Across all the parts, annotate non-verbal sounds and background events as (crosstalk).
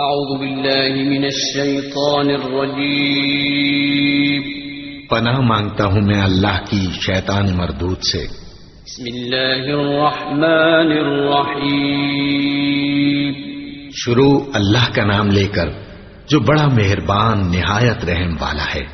اعوذ باللہ من الشیطان الرجیب پناہ مانگتا ہوں میں اللہ کی شیطان مردود سے بسم اللہ الرحمن الرحیم شروع اللہ کا نام لے کر جو بڑا مہربان نہایت رحم والا ہے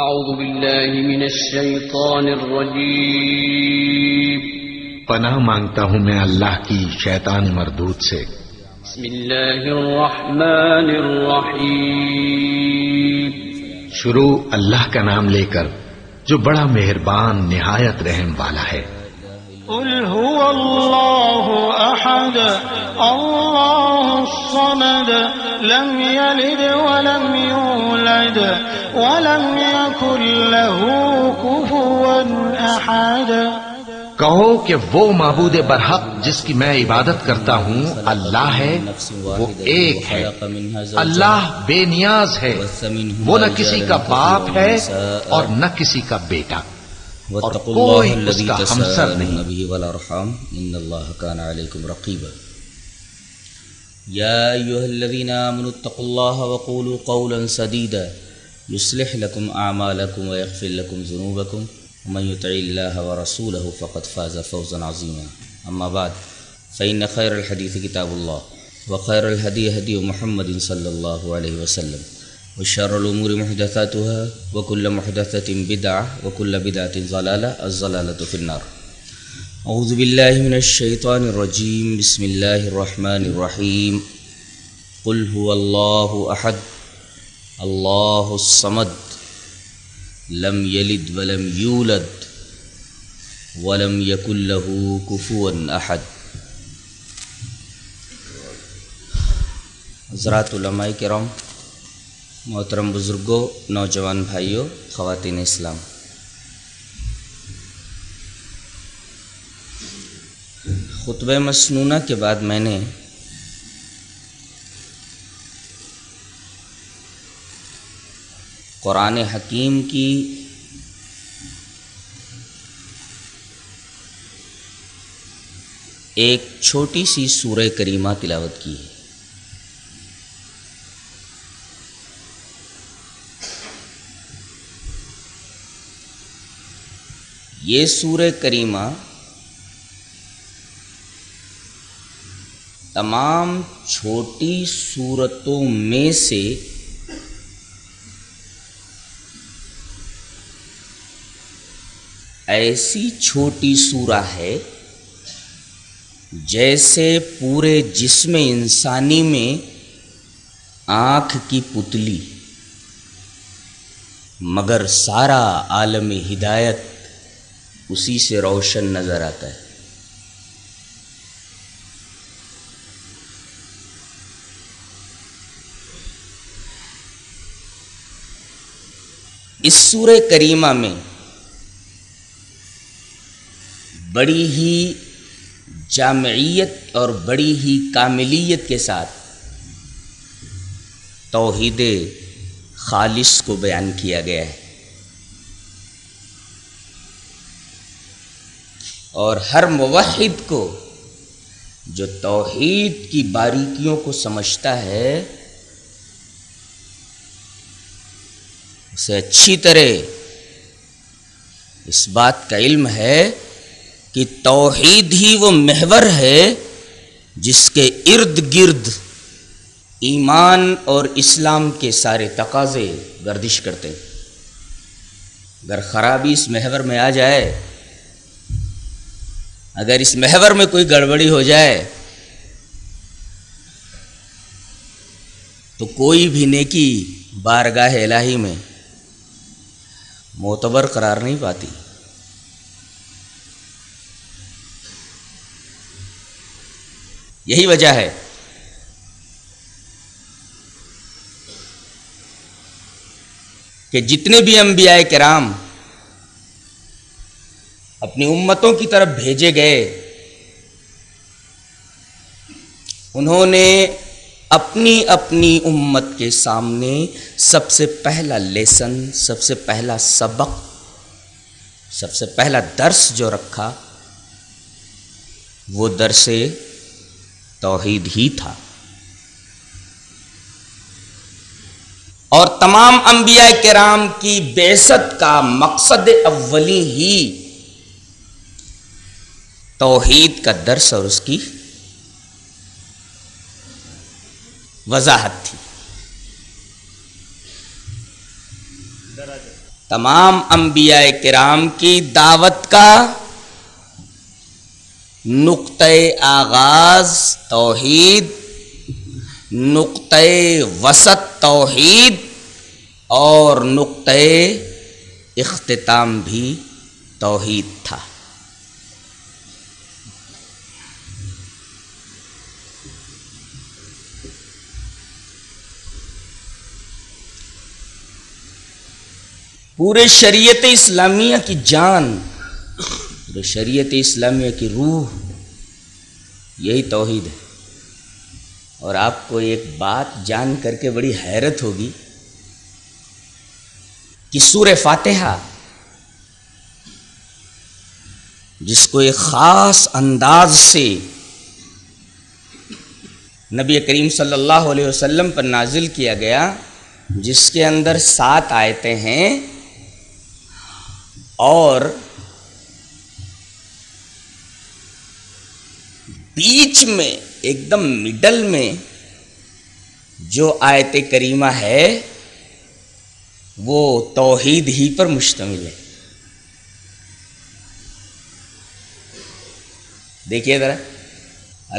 اعوذ باللہ من الشیطان الرجیب پناہ مانگتا ہوں میں اللہ کی شیطان مردود سے بسم اللہ الرحمن الرحیم شروع اللہ کا نام لے کر جو بڑا مہربان نہایت رحم والا ہے قل هو اللہ احد الله الصمد لم يلد ولم يولد ولم يكن له كفوا أحد کہو کہ وہ معبود برحق جس کی میں عبادت کرتا ہوں اللہ ہے وہ ایک ہے اللہ بے نیاز ہے وہ نہ کسی کا باپ ہے اور نہ کسی کا بیٹا اور کوئی اس کا ہمسر نہیں ان اللہ کان علیکم رقیبہ يا أيها الذين آمنوا اتقوا الله وقولوا قولا سديدا يصلح لكم أعمالكم ويغفر لكم ذنوبكم ومن يطع الله ورسوله فقد فاز فوزا عظيما أما بعد فإن خير الحديث كتاب الله وخير الهدي هدي محمد صلى الله عليه وسلم وشر الأمور محدثاتها وكل محدثة بدعة وكل بدعة ضلالة الضلالة في النار اعوذ باللہ من الشیطان الرجیم بسم اللہ الرحمن الرحیم قل هو اللہ احد اللہ الصمد لم یلد ولم یولد ولم یکن له کفوا احد حضرات علماء کرام محترم بزرگوں نوجوان بھائیوں خواتین اسلام خطب مسنونہ کے بعد میں نے قرآن حکیم کی ایک چھوٹی سی سورہ کریمہ تلاوت کی ہے یہ سورہ کریمہ تمام چھوٹی صورتوں میں سے ایسی چھوٹی سورہ ہے جیسے پورے جسم انسانی میں آنکھ کی پتلی مگر سارا عالم ہدایت اسی سے روشن نظر آتا ہے اس سور کریمہ میں بڑی ہی جامعیت اور بڑی ہی کاملیت کے ساتھ توحید خالص کو بیان کیا گیا ہے اور ہر موحد کو جو توحید کی باریکیوں کو سمجھتا ہے اسے اچھی طرح اس بات کا علم ہے کہ توحید ہی وہ محور ہے جس کے ارد گرد ایمان اور اسلام کے سارے تقاضے گردش کرتے ہیں اگر خرابی اس محور میں آ جائے اگر اس محور میں کوئی گڑبڑی ہو جائے تو کوئی بھی نیکی بارگاہ الہی میں معتبر قرار نہیں پاتی یہی وجہ ہے کہ جتنے بھی انبیاء کرام اپنی امتوں کی طرف بھیجے گئے انہوں نے اپنی اپنی امت کے سامنے سب سے پہلا لیسن سب سے پہلا سبق سب سے پہلا درس جو رکھا وہ درس توحید ہی تھا اور تمام انبیاء کرام کی بیست کا مقصد اولی ہی توحید کا درس اور اس کی وضاحت تھی تمام انبیاء کرام کی دعوت کا نقطۂ آغاز توحید نقطۂ وسط توحید اور نقطۂ اختتام بھی توحید تھا پورے شریعت اسلامیہ کی جان پورے شریعت اسلامیہ کی روح یہی توحید ہے اور آپ کو ایک بات جان کر کے بڑی حیرت ہوگی کہ سور فاتحہ جس کو ایک خاص انداز سے نبی کریم صلی اللہ علیہ وسلم پر نازل کیا گیا جس کے اندر سات آیتیں ہیں اور بیچ میں ایک دم مڈل میں جو آیت کریمہ ہے وہ توحید ہی پر مشتمل ہے دیکھیے ذرا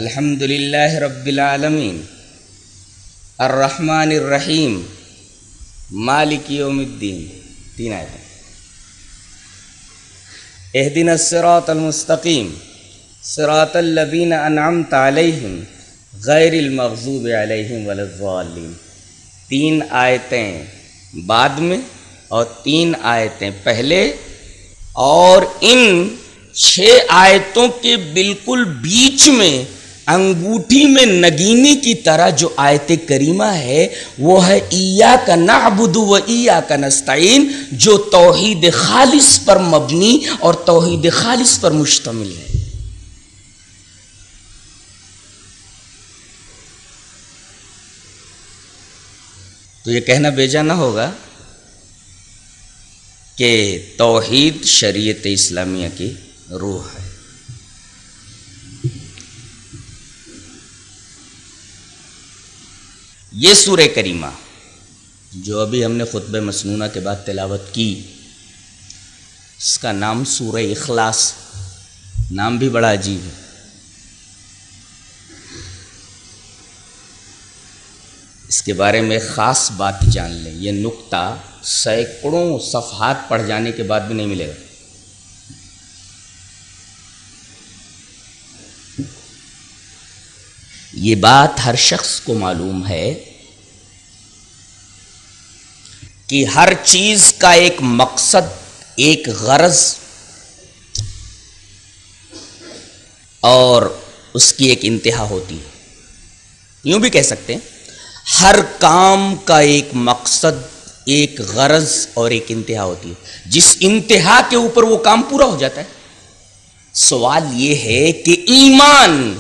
الحمد للہ رب العالمین الرحمن الرحیم مالک یوم الدین تین آیتیں الصراط المستقیم سراۃ البین انعمت علیہم غیر المغضوب علیہم ولیم تین آیتیں بعد میں اور تین آیتیں پہلے اور ان چھ آیتوں کے بالکل بیچ میں انگوٹھی میں نگینی کی طرح جو آیت کریمہ ہے وہ ہے ایا کا نعبد و ایا کا نستعین جو توحید خالص پر مبنی اور توحید خالص پر مشتمل ہے تو یہ کہنا بیجا نہ ہوگا کہ توحید شریعت اسلامیہ کی روح ہے یہ سورہ کریمہ جو ابھی ہم نے خطب مسنونہ کے بعد تلاوت کی اس کا نام سورہ اخلاص نام بھی بڑا عجیب ہے اس کے بارے میں خاص بات جان لیں یہ نقطہ سینکڑوں صفحات پڑھ جانے کے بعد بھی نہیں ملے گا یہ بات ہر شخص کو معلوم ہے کہ ہر چیز کا ایک مقصد ایک غرض اور اس کی ایک انتہا ہوتی ہے یوں بھی کہہ سکتے ہیں ہر کام کا ایک مقصد ایک غرض اور ایک انتہا ہوتی ہے جس انتہا کے اوپر وہ کام پورا ہو جاتا ہے سوال یہ ہے کہ ایمان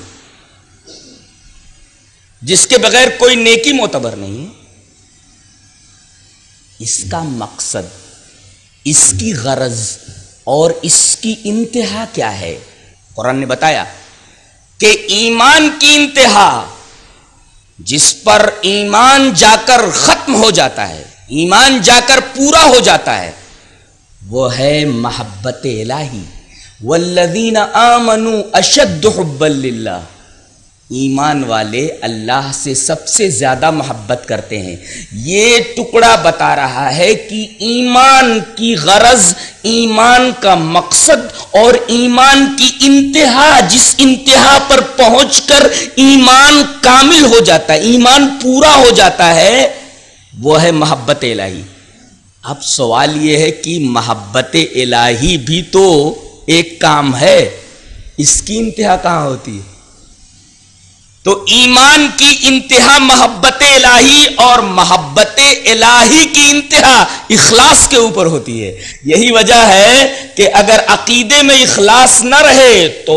جس کے بغیر کوئی نیکی معتبر نہیں اس کا مقصد اس کی غرض اور اس کی انتہا کیا ہے قرآن نے بتایا کہ ایمان کی انتہا جس پر ایمان جا کر ختم ہو جاتا ہے ایمان جا کر پورا ہو جاتا ہے وہ ہے محبت الہی والذین آمنوا اشد حب للہ ایمان والے اللہ سے سب سے زیادہ محبت کرتے ہیں یہ ٹکڑا بتا رہا ہے کہ ایمان کی غرض ایمان کا مقصد اور ایمان کی انتہا جس انتہا پر پہنچ کر ایمان کامل ہو جاتا ہے ایمان پورا ہو جاتا ہے وہ ہے محبت الہی اب سوال یہ ہے کہ محبت الہی بھی تو ایک کام ہے اس کی انتہا کہاں ہوتی ہے تو ایمان کی انتہا محبت الہی اور محبت الہی کی انتہا اخلاص کے اوپر ہوتی ہے یہی وجہ ہے کہ اگر عقیدے میں اخلاص نہ رہے تو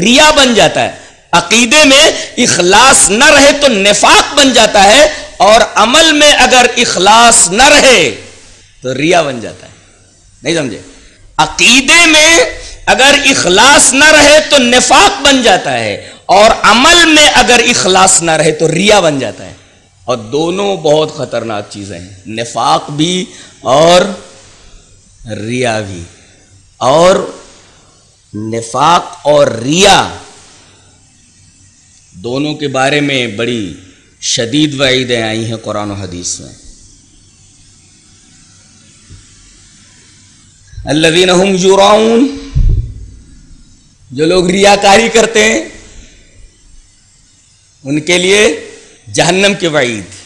ریا بن جاتا ہے عقیدے میں اخلاص نہ رہے تو نفاق بن جاتا ہے اور عمل میں اگر اخلاص نہ رہے تو ریا بن جاتا ہے نہیں سمجھے عقیدے میں اگر اخلاص نہ رہے تو نفاق بن جاتا ہے اور عمل میں اگر اخلاص نہ رہے تو ریا بن جاتا ہے اور دونوں بہت خطرناک چیزیں ہیں نفاق بھی اور ریا بھی اور نفاق اور ریا دونوں کے بارے میں بڑی شدید وعیدیں آئی ہیں قرآن و حدیث میں اللہ ہم یوراؤن جو لوگ ریاکاری کرتے ہیں ان کے لیے جہنم کے وعید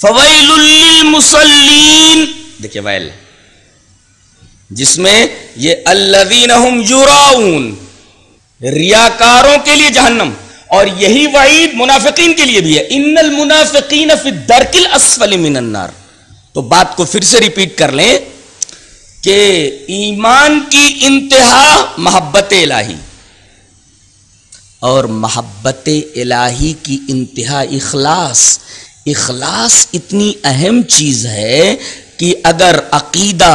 فویل مسلین دیکھیے ویل جس میں یہ الدین ریا کاروں کے لیے جہنم اور یہی وعید منافقین کے لیے بھی ہے ان المنافقین الدرک درکل من النار تو بات کو پھر سے ریپیٹ کر لیں کہ ایمان کی انتہا محبت الہی اور محبت الہی کی انتہا اخلاص اخلاص اتنی اہم چیز ہے کہ اگر عقیدہ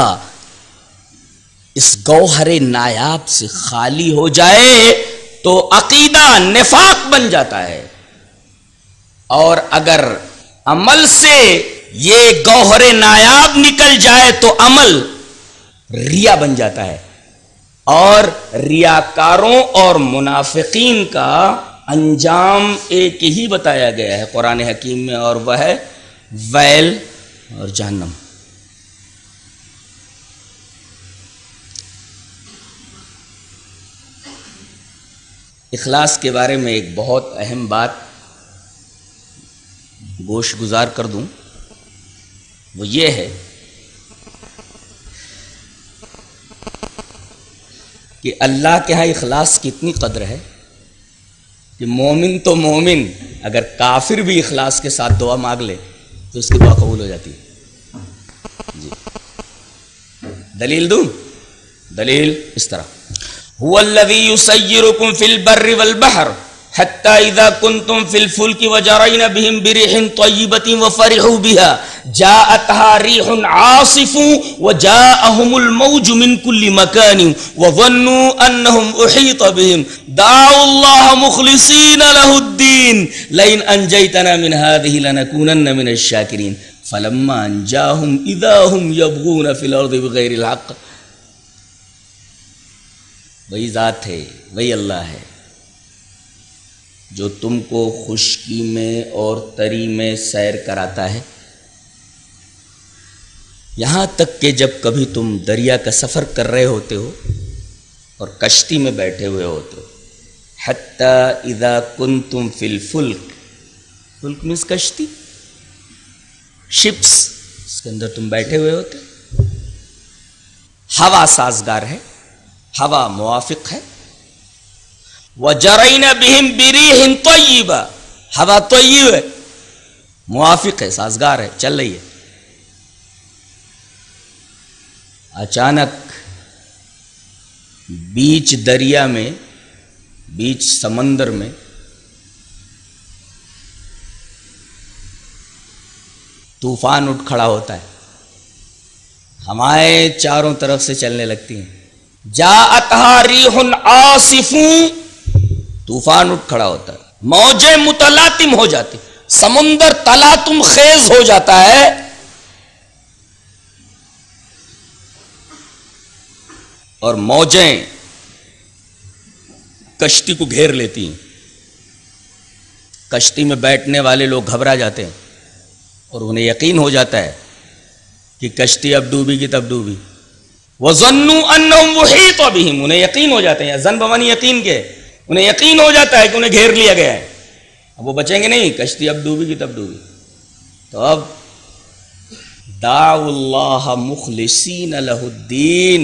اس گوہر نایاب سے خالی ہو جائے تو عقیدہ نفاق بن جاتا ہے اور اگر عمل سے یہ گوہر نایاب نکل جائے تو عمل ریا بن جاتا ہے اور ریاکاروں اور منافقین کا انجام ایک ہی بتایا گیا ہے قرآن حکیم میں اور وہ ہے ویل اور جہنم اخلاص کے بارے میں ایک بہت اہم بات گوش گزار کر دوں وہ یہ ہے کہ اللہ کے ہاں اخلاص کی اتنی قدر ہے کہ مومن تو مومن اگر کافر بھی اخلاص کے ساتھ دعا مانگ لے تو اس کی دعا قبول ہو جاتی ہے جی دلیل دوں دلیل اس طرح هو الذي يسيركم في البر والبحر حتى كنتم في الفلك وجرين بهم بريح طيبه وفرحوا بها جاءتها ريح عاصف وجاءهم الموج من كل مكان وظنوا انهم احيط بهم دعوا الله مخلصين له الدين لئن انجيتنا من هذه لنكونن من الشاكرين فلما انجاهم اذا هم يبغون في الارض بغير الحق وہی ذات ہے وہی اللہ ہے جو تم کو خشکی میں اور تری میں سیر کراتا ہے یہاں تک کہ جب کبھی تم دریا کا سفر کر رہے ہوتے ہو اور کشتی میں بیٹھے ہوئے ہوتے ہو حتیٰ اذا کن تم فل فلک فلک مینس کشتی شپس اس کے اندر تم بیٹھے ہوئے ہوتے ہوا سازگار ہے ہوا موافق ہے وہ ہے موافق ہے سازگار ہے چل رہی ہے اچانک بیچ دریا میں بیچ سمندر میں طوفان اٹھ کھڑا ہوتا ہے ہمارے چاروں طرف سے چلنے لگتی ہیں جا اتحاری آصفوں آصف طوفان اٹھ کھڑا ہوتا ہے موجیں متلاتم ہو جاتی سمندر تلاتم خیز ہو جاتا ہے اور موجیں کشتی کو گھیر لیتی ہیں کشتی میں بیٹھنے والے لوگ گھبرا جاتے ہیں اور انہیں یقین ہو جاتا ہے کہ کشتی اب ڈوبی گی تب ڈوبی وہ زنو انہیں یقین ہو جاتے ہیں زن بن یقین کے انہیں یقین ہو جاتا ہے کہ انہیں گھیر لیا گیا ہے اب وہ بچیں گے نہیں کشتی اب ڈوبی گی تب ڈوبی تو اب دا اللہ مخلصین الدین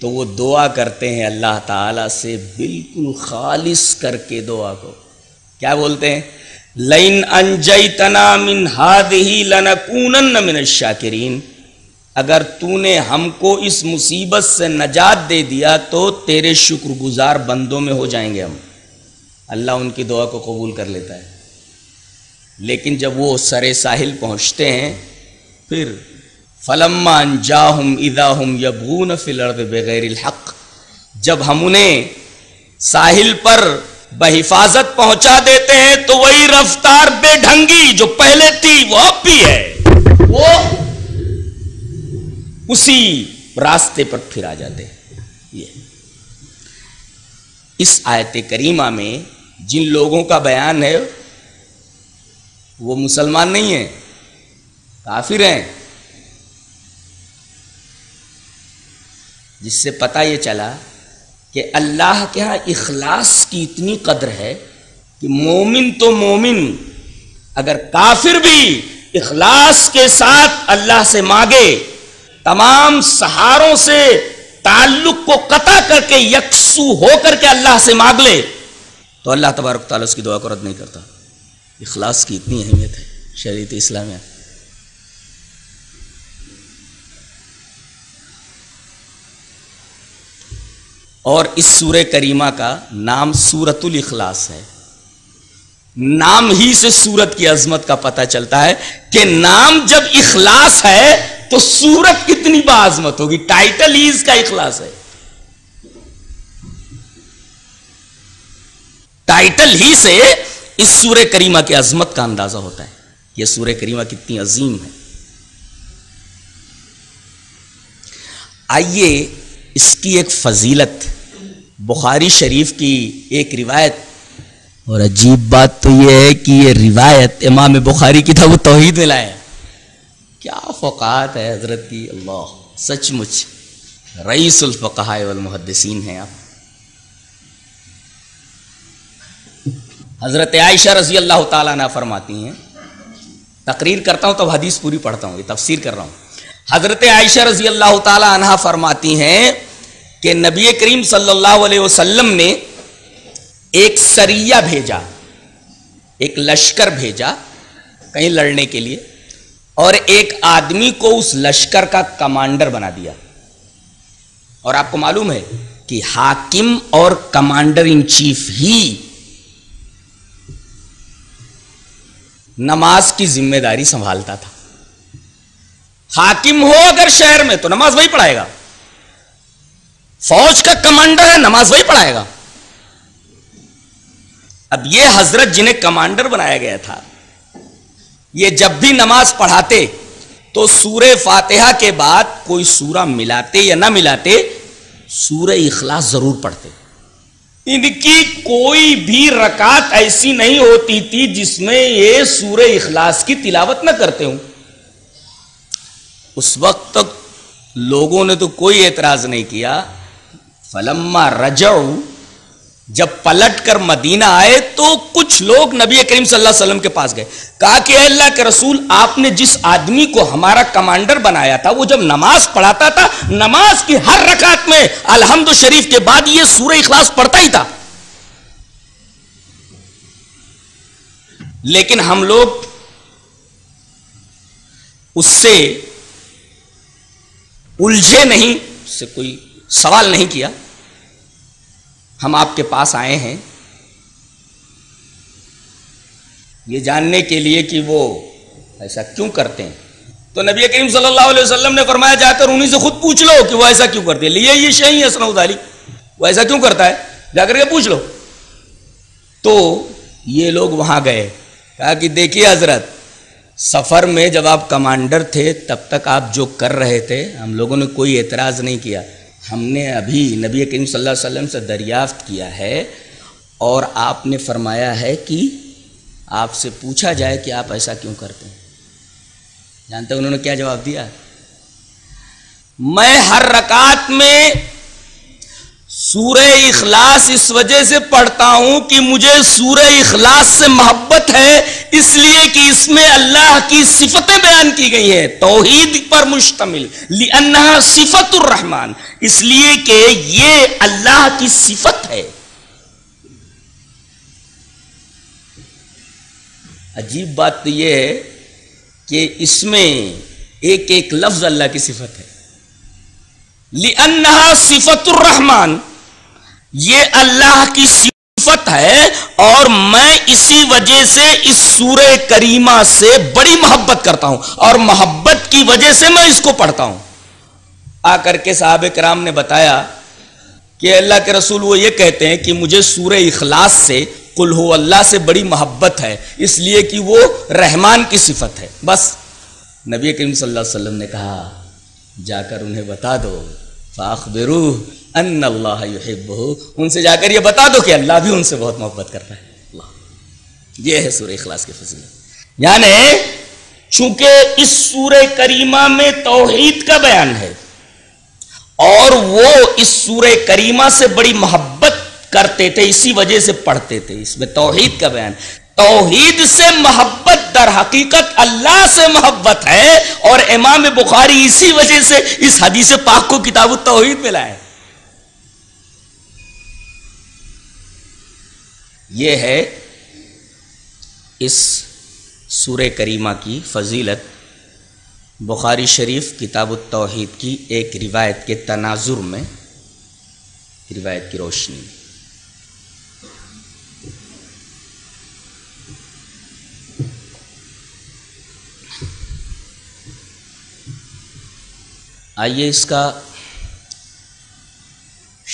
تو وہ دعا کرتے ہیں اللہ تعالیٰ سے بالکل خالص کر کے دعا کو کیا بولتے ہیں من من ہی اگر تو نے ہم کو اس مصیبت سے نجات دے دیا تو تیرے شکر گزار بندوں میں ہو جائیں گے ہم اللہ ان کی دعا کو قبول کر لیتا ہے لیکن جب وہ سرے ساحل پہنچتے ہیں پھر فلمان جاہم ادا ہم یبون فلرد بغیر الحق جب ہم انہیں ساحل پر بحفاظت پہنچا دیتے ہیں تو وہی رفتار بے ڈھنگی جو پہلے تھی وہ بھی ہے وہ اسی راستے پر پھر آ جاتے ہیں یہ اس آیت کریمہ میں جن لوگوں کا بیان ہے وہ مسلمان نہیں ہیں کافر ہیں جس سے پتہ یہ چلا کہ اللہ کے ہاں اخلاص کی اتنی قدر ہے کہ مومن تو مومن اگر کافر بھی اخلاص کے ساتھ اللہ سے مانگے تمام سہاروں سے تعلق کو قطع کر کے یکسو ہو کر کے اللہ سے مانگ لے تو اللہ تبارک تعالیٰ اس کی دعا کو رد نہیں کرتا اخلاص کی اتنی اہمیت ہے شریعت اسلامیہ اور اس سورہ کریمہ کا نام سورت الاخلاص ہے نام ہی سے سورت کی عظمت کا پتہ چلتا ہے کہ نام جب اخلاص ہے تو سورت کتنی باعظمت ہوگی ٹائٹل ہی اس کا اخلاص ہے ٹائٹل ہی سے اس سورہ کریمہ کی عظمت کا اندازہ ہوتا ہے یہ سورہ کریمہ کتنی عظیم ہے آئیے اس کی ایک فضیلت بخاری شریف کی ایک روایت اور عجیب بات تو یہ ہے کہ یہ روایت امام بخاری کی تھا وہ توحید میں لائے کیا فوقات ہے حضرت کی اللہ سچ مچ رئیس الفقہ والمحدثین ہیں آپ حضرت عائشہ رضی اللہ تعالیٰ نے فرماتی ہیں تقریر کرتا ہوں تب حدیث پوری پڑھتا ہوں یہ تفسیر کر رہا ہوں حضرت عائشہ رضی اللہ تعالیٰ عنہ فرماتی ہیں کہ نبی کریم صلی اللہ علیہ وسلم نے ایک سریا بھیجا ایک لشکر بھیجا کہیں لڑنے کے لیے اور ایک آدمی کو اس لشکر کا کمانڈر بنا دیا اور آپ کو معلوم ہے کہ حاکم اور کمانڈر ان چیف ہی نماز کی ذمہ داری سنبھالتا تھا حاکم ہو اگر شہر میں تو نماز وہی پڑھائے گا فوج کا کمانڈر ہے نماز وہی پڑھائے گا اب یہ حضرت جنہیں کمانڈر بنایا گیا تھا یہ جب بھی نماز پڑھاتے تو سورہ فاتحہ کے بعد کوئی سورہ ملاتے یا نہ ملاتے سور اخلاص ضرور پڑھتے ان کی کوئی بھی رکعت ایسی نہیں ہوتی تھی جس میں یہ سور اخلاص کی تلاوت نہ کرتے ہوں اس وقت تک لوگوں نے تو کوئی اعتراض نہیں کیا فلما رجو جب پلٹ کر مدینہ آئے تو کچھ لوگ نبی کریم صلی اللہ علیہ وسلم کے پاس گئے کہا کہ اے اللہ کے رسول آپ نے جس آدمی کو ہمارا کمانڈر بنایا تھا وہ جب نماز پڑھاتا تھا نماز کی ہر رکعت میں الحمد شریف کے بعد یہ سورہ اخلاص پڑھتا ہی تھا لیکن ہم لوگ اس سے الجھے نہیں اس سے کوئی سوال نہیں کیا ہم آپ کے پاس آئے ہیں یہ جاننے کے لیے کہ وہ ایسا کیوں کرتے ہیں تو نبی کریم صلی اللہ علیہ وسلم نے فرمایا جا کر انہیں سے خود پوچھ لو کہ وہ ایسا کیوں کرتے لیے یہ شہر ہے وہ ایسا کیوں کرتا ہے جا کر کے پوچھ لو تو یہ لوگ وہاں گئے کہا کہ دیکھیے حضرت سفر میں جب آپ کمانڈر تھے تب تک آپ جو کر رہے تھے ہم لوگوں نے کوئی اعتراض نہیں کیا ہم نے ابھی نبی کریم صلی اللہ علیہ وسلم سے دریافت کیا ہے اور آپ نے فرمایا ہے کہ آپ سے پوچھا جائے کہ آپ ایسا کیوں کرتے ہیں جانتے ہیں انہوں نے کیا جواب دیا میں ہر رکعت میں سورہ اخلاص اس وجہ سے پڑھتا ہوں کہ مجھے سورہ اخلاص سے محبت ہے اس لیے کہ اس میں اللہ کی صفتیں بیان کی گئی ہیں توحید پر مشتمل لی صفت الرحمان اس لیے کہ یہ اللہ کی صفت ہے عجیب بات تو یہ ہے کہ اس میں ایک ایک لفظ اللہ کی صفت ہے لی صفت الرحمان یہ اللہ کی صفت ہے اور میں اسی وجہ سے اس سورہ کریمہ سے بڑی محبت کرتا ہوں اور محبت کی وجہ سے میں اس کو پڑھتا ہوں آ کر کے صاحب کرام نے بتایا کہ اللہ کے رسول وہ یہ کہتے ہیں کہ مجھے سورہ اخلاص سے ہو اللہ سے بڑی محبت ہے اس لیے کہ وہ رحمان کی صفت ہے بس نبی کریم صلی اللہ علیہ وسلم نے کہا جا کر انہیں بتا دو فاخبرو ان اللہ ان سے جا کر یہ بتا دو کہ اللہ بھی ان سے بہت محبت ہے ہے یہ سورہ اخلاص فضل یعنی چونکہ اس سورہ کریمہ میں توحید کا بیان ہے اور وہ اس سورہ کریمہ سے بڑی محبت کرتے تھے اسی وجہ سے پڑھتے تھے اس میں توحید کا بیان توحید سے محبت در حقیقت اللہ سے محبت ہے اور امام بخاری اسی وجہ سے اس حدیث پاک کو کتاب التوحید توحید پہ لائے یہ ہے اس سور کریمہ کی فضیلت بخاری شریف کتاب التوحید کی ایک روایت کے تناظر میں روایت کی روشنی میں آئیے اس کا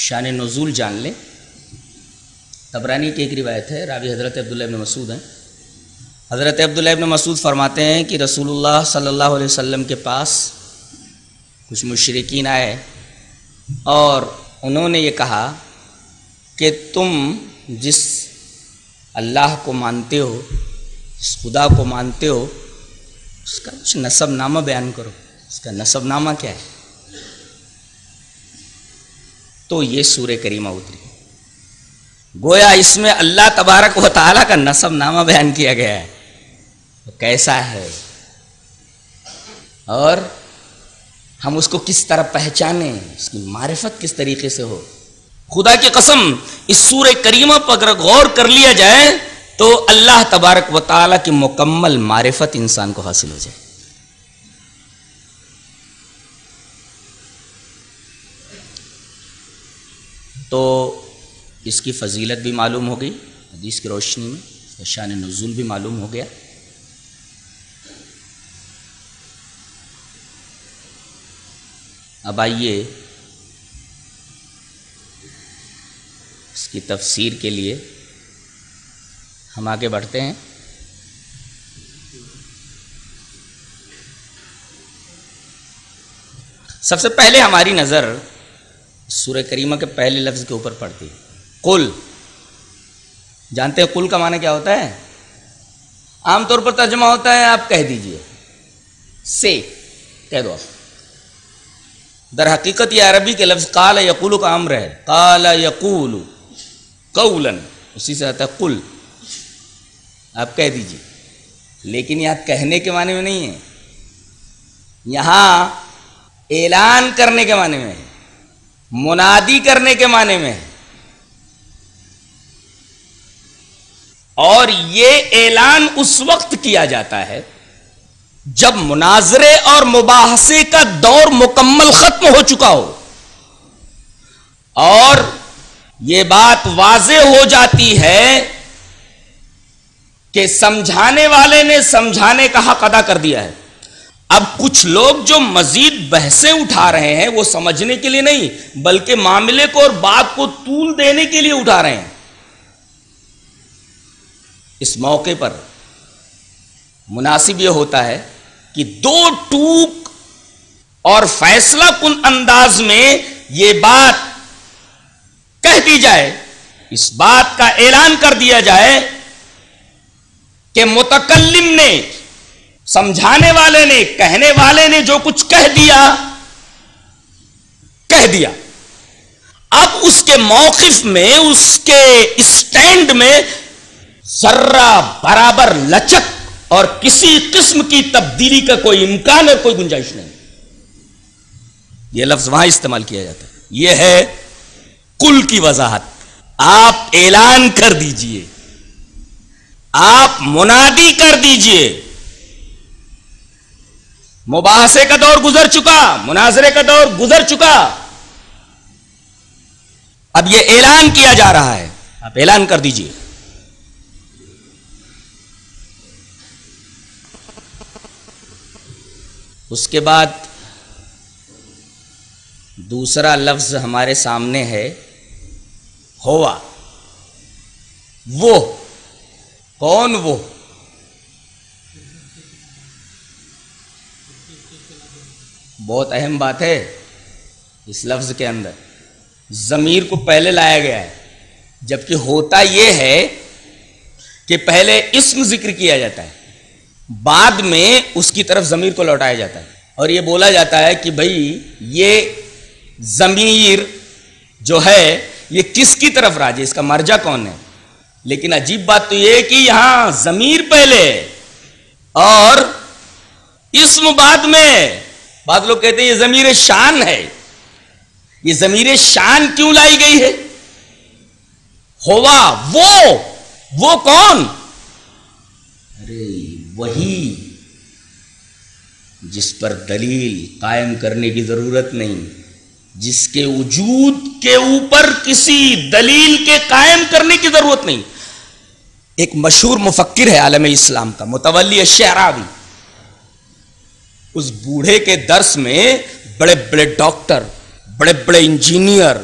شان نزول جان لیں تبرانی کی ایک روایت ہے راوی حضرت عبداللہ ابن مسعود ہیں حضرت عبداللہ ابن مسعود فرماتے ہیں کہ رسول اللہ صلی اللہ علیہ وسلم کے پاس کچھ مشرقین آئے اور انہوں نے یہ کہا کہ تم جس اللہ کو مانتے ہو جس خدا کو مانتے ہو اس کا کچھ نصب نامہ بیان کرو اس کا نصب نامہ کیا ہے تو یہ سورہ کریمہ اتری گویا اس میں اللہ تبارک و تعالیٰ کا نصب نامہ بیان کیا گیا ہے کیسا ہے اور ہم اس کو کس طرح پہچانیں اس کی معرفت کس طریقے سے ہو خدا کی قسم اس سور کریمہ پر اگر غور کر لیا جائے تو اللہ تبارک و تعالیٰ کی مکمل معرفت انسان کو حاصل ہو جائے تو اس کی فضیلت بھی معلوم ہو گئی حدیث کی روشنی میں شان نزول بھی معلوم ہو گیا اب آئیے اس کی تفسیر کے لیے ہم آگے بڑھتے ہیں سب سے پہلے ہماری نظر سورہ کریمہ کے پہلے لفظ کے اوپر پڑتی کل جانتے ہیں کل کا معنی کیا ہوتا ہے عام طور پر ترجمہ ہوتا ہے آپ کہہ دیجئے سے کہہ دو آپ در حقیقت یہ عربی کے لفظ یقول کا کام رہے کالا یقول کو اسی سے آتا ہے کل آپ کہہ دیجئے لیکن یہاں کہنے کے معنی میں نہیں ہے یہاں اعلان کرنے کے معنی میں ہے منادی کرنے کے معنی میں اور یہ اعلان اس وقت کیا جاتا ہے جب مناظرے اور مباحثے کا دور مکمل ختم ہو چکا ہو اور یہ بات واضح ہو جاتی ہے کہ سمجھانے والے نے سمجھانے کا حق ادا کر دیا ہے اب کچھ لوگ جو مزید بحثیں اٹھا رہے ہیں وہ سمجھنے کے لیے نہیں بلکہ معاملے کو اور بات کو طول دینے کے لیے اٹھا رہے ہیں اس موقع پر مناسب یہ ہوتا ہے کہ دو ٹوک اور فیصلہ کن انداز میں یہ بات کہہ دی جائے اس بات کا اعلان کر دیا جائے کہ متکلم نے سمجھانے والے نے کہنے والے نے جو کچھ کہہ دیا کہہ دیا اب اس کے موقف میں اس کے اسٹینڈ میں ذرہ برابر لچک اور کسی قسم کی تبدیلی کا کوئی امکان ہے کوئی گنجائش نہیں یہ لفظ وہاں استعمال کیا جاتا ہے یہ ہے کل کی وضاحت آپ اعلان کر دیجئے آپ منادی کر دیجئے مباحثے کا دور گزر چکا مناظرے کا دور گزر چکا اب یہ اعلان کیا جا رہا ہے آپ اعلان کر دیجئے اس کے بعد دوسرا لفظ ہمارے سامنے ہے ہوا وہ کون وہ بہت اہم بات ہے اس لفظ کے اندر ضمیر کو پہلے لایا گیا ہے جبکہ ہوتا یہ ہے کہ پہلے اسم ذکر کیا جاتا ہے بعد میں اس کی طرف ضمیر کو لوٹایا جاتا ہے اور یہ بولا جاتا ہے کہ بھائی یہ ضمیر جو ہے یہ کس کی طرف راج ہے اس کا مرجع کون ہے لیکن عجیب بات تو یہ کہ یہاں ضمیر پہلے اور اسم بعد میں بعض لوگ کہتے ہیں یہ ضمیر شان ہے یہ ضمیر شان کیوں لائی گئی ہے ہوا وہ وہ کون ارے وہی جس پر دلیل قائم کرنے کی ضرورت نہیں جس کے وجود کے اوپر کسی دلیل کے قائم کرنے کی ضرورت نہیں ایک مشہور مفکر ہے عالم اسلام کا متولی شہرا بھی اس بوڑھے کے درس میں بڑے بڑے ڈاکٹر بڑے بڑے انجینئر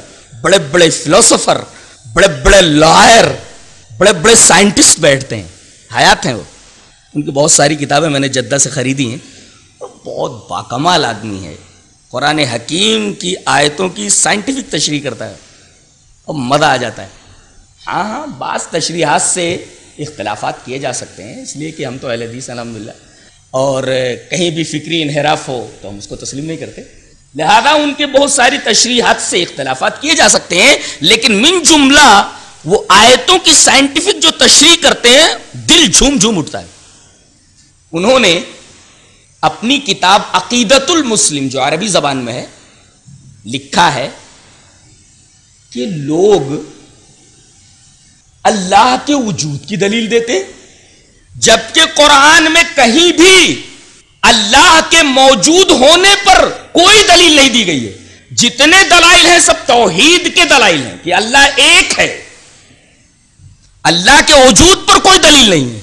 بڑے بڑے فلسفر بڑے بڑے لائر بڑے بڑے سائنٹسٹ بیٹھتے ہیں حیات ہیں وہ ان کی بہت ساری کتابیں میں نے جدہ سے خریدی ہیں اور بہت باکمال آدمی ہے قرآن حکیم کی آیتوں کی سائنٹیفک تشریح کرتا ہے اور مزہ آ جاتا ہے ہاں ہاں بعض تشریحات سے اختلافات کیے جا سکتے ہیں اس لیے کہ ہم تو اہل حدیث الحمد للہ اور کہیں بھی فکری انحراف ہو تو ہم اس کو تسلیم نہیں کرتے لہذا ان کے بہت ساری تشریحات سے اختلافات کیے جا سکتے ہیں لیکن من جملہ وہ آیتوں کی سائنٹیفک جو تشریح کرتے ہیں دل جھوم جھوم اٹھتا ہے انہوں نے اپنی کتاب عقیدت المسلم جو عربی زبان میں ہے لکھا ہے کہ لوگ اللہ کے وجود کی دلیل دیتے ہیں جبکہ قرآن میں کہیں بھی اللہ کے موجود ہونے پر کوئی دلیل نہیں دی گئی ہے جتنے دلائل ہیں سب توحید کے دلائل ہیں کہ اللہ ایک ہے اللہ کے وجود پر کوئی دلیل نہیں ہے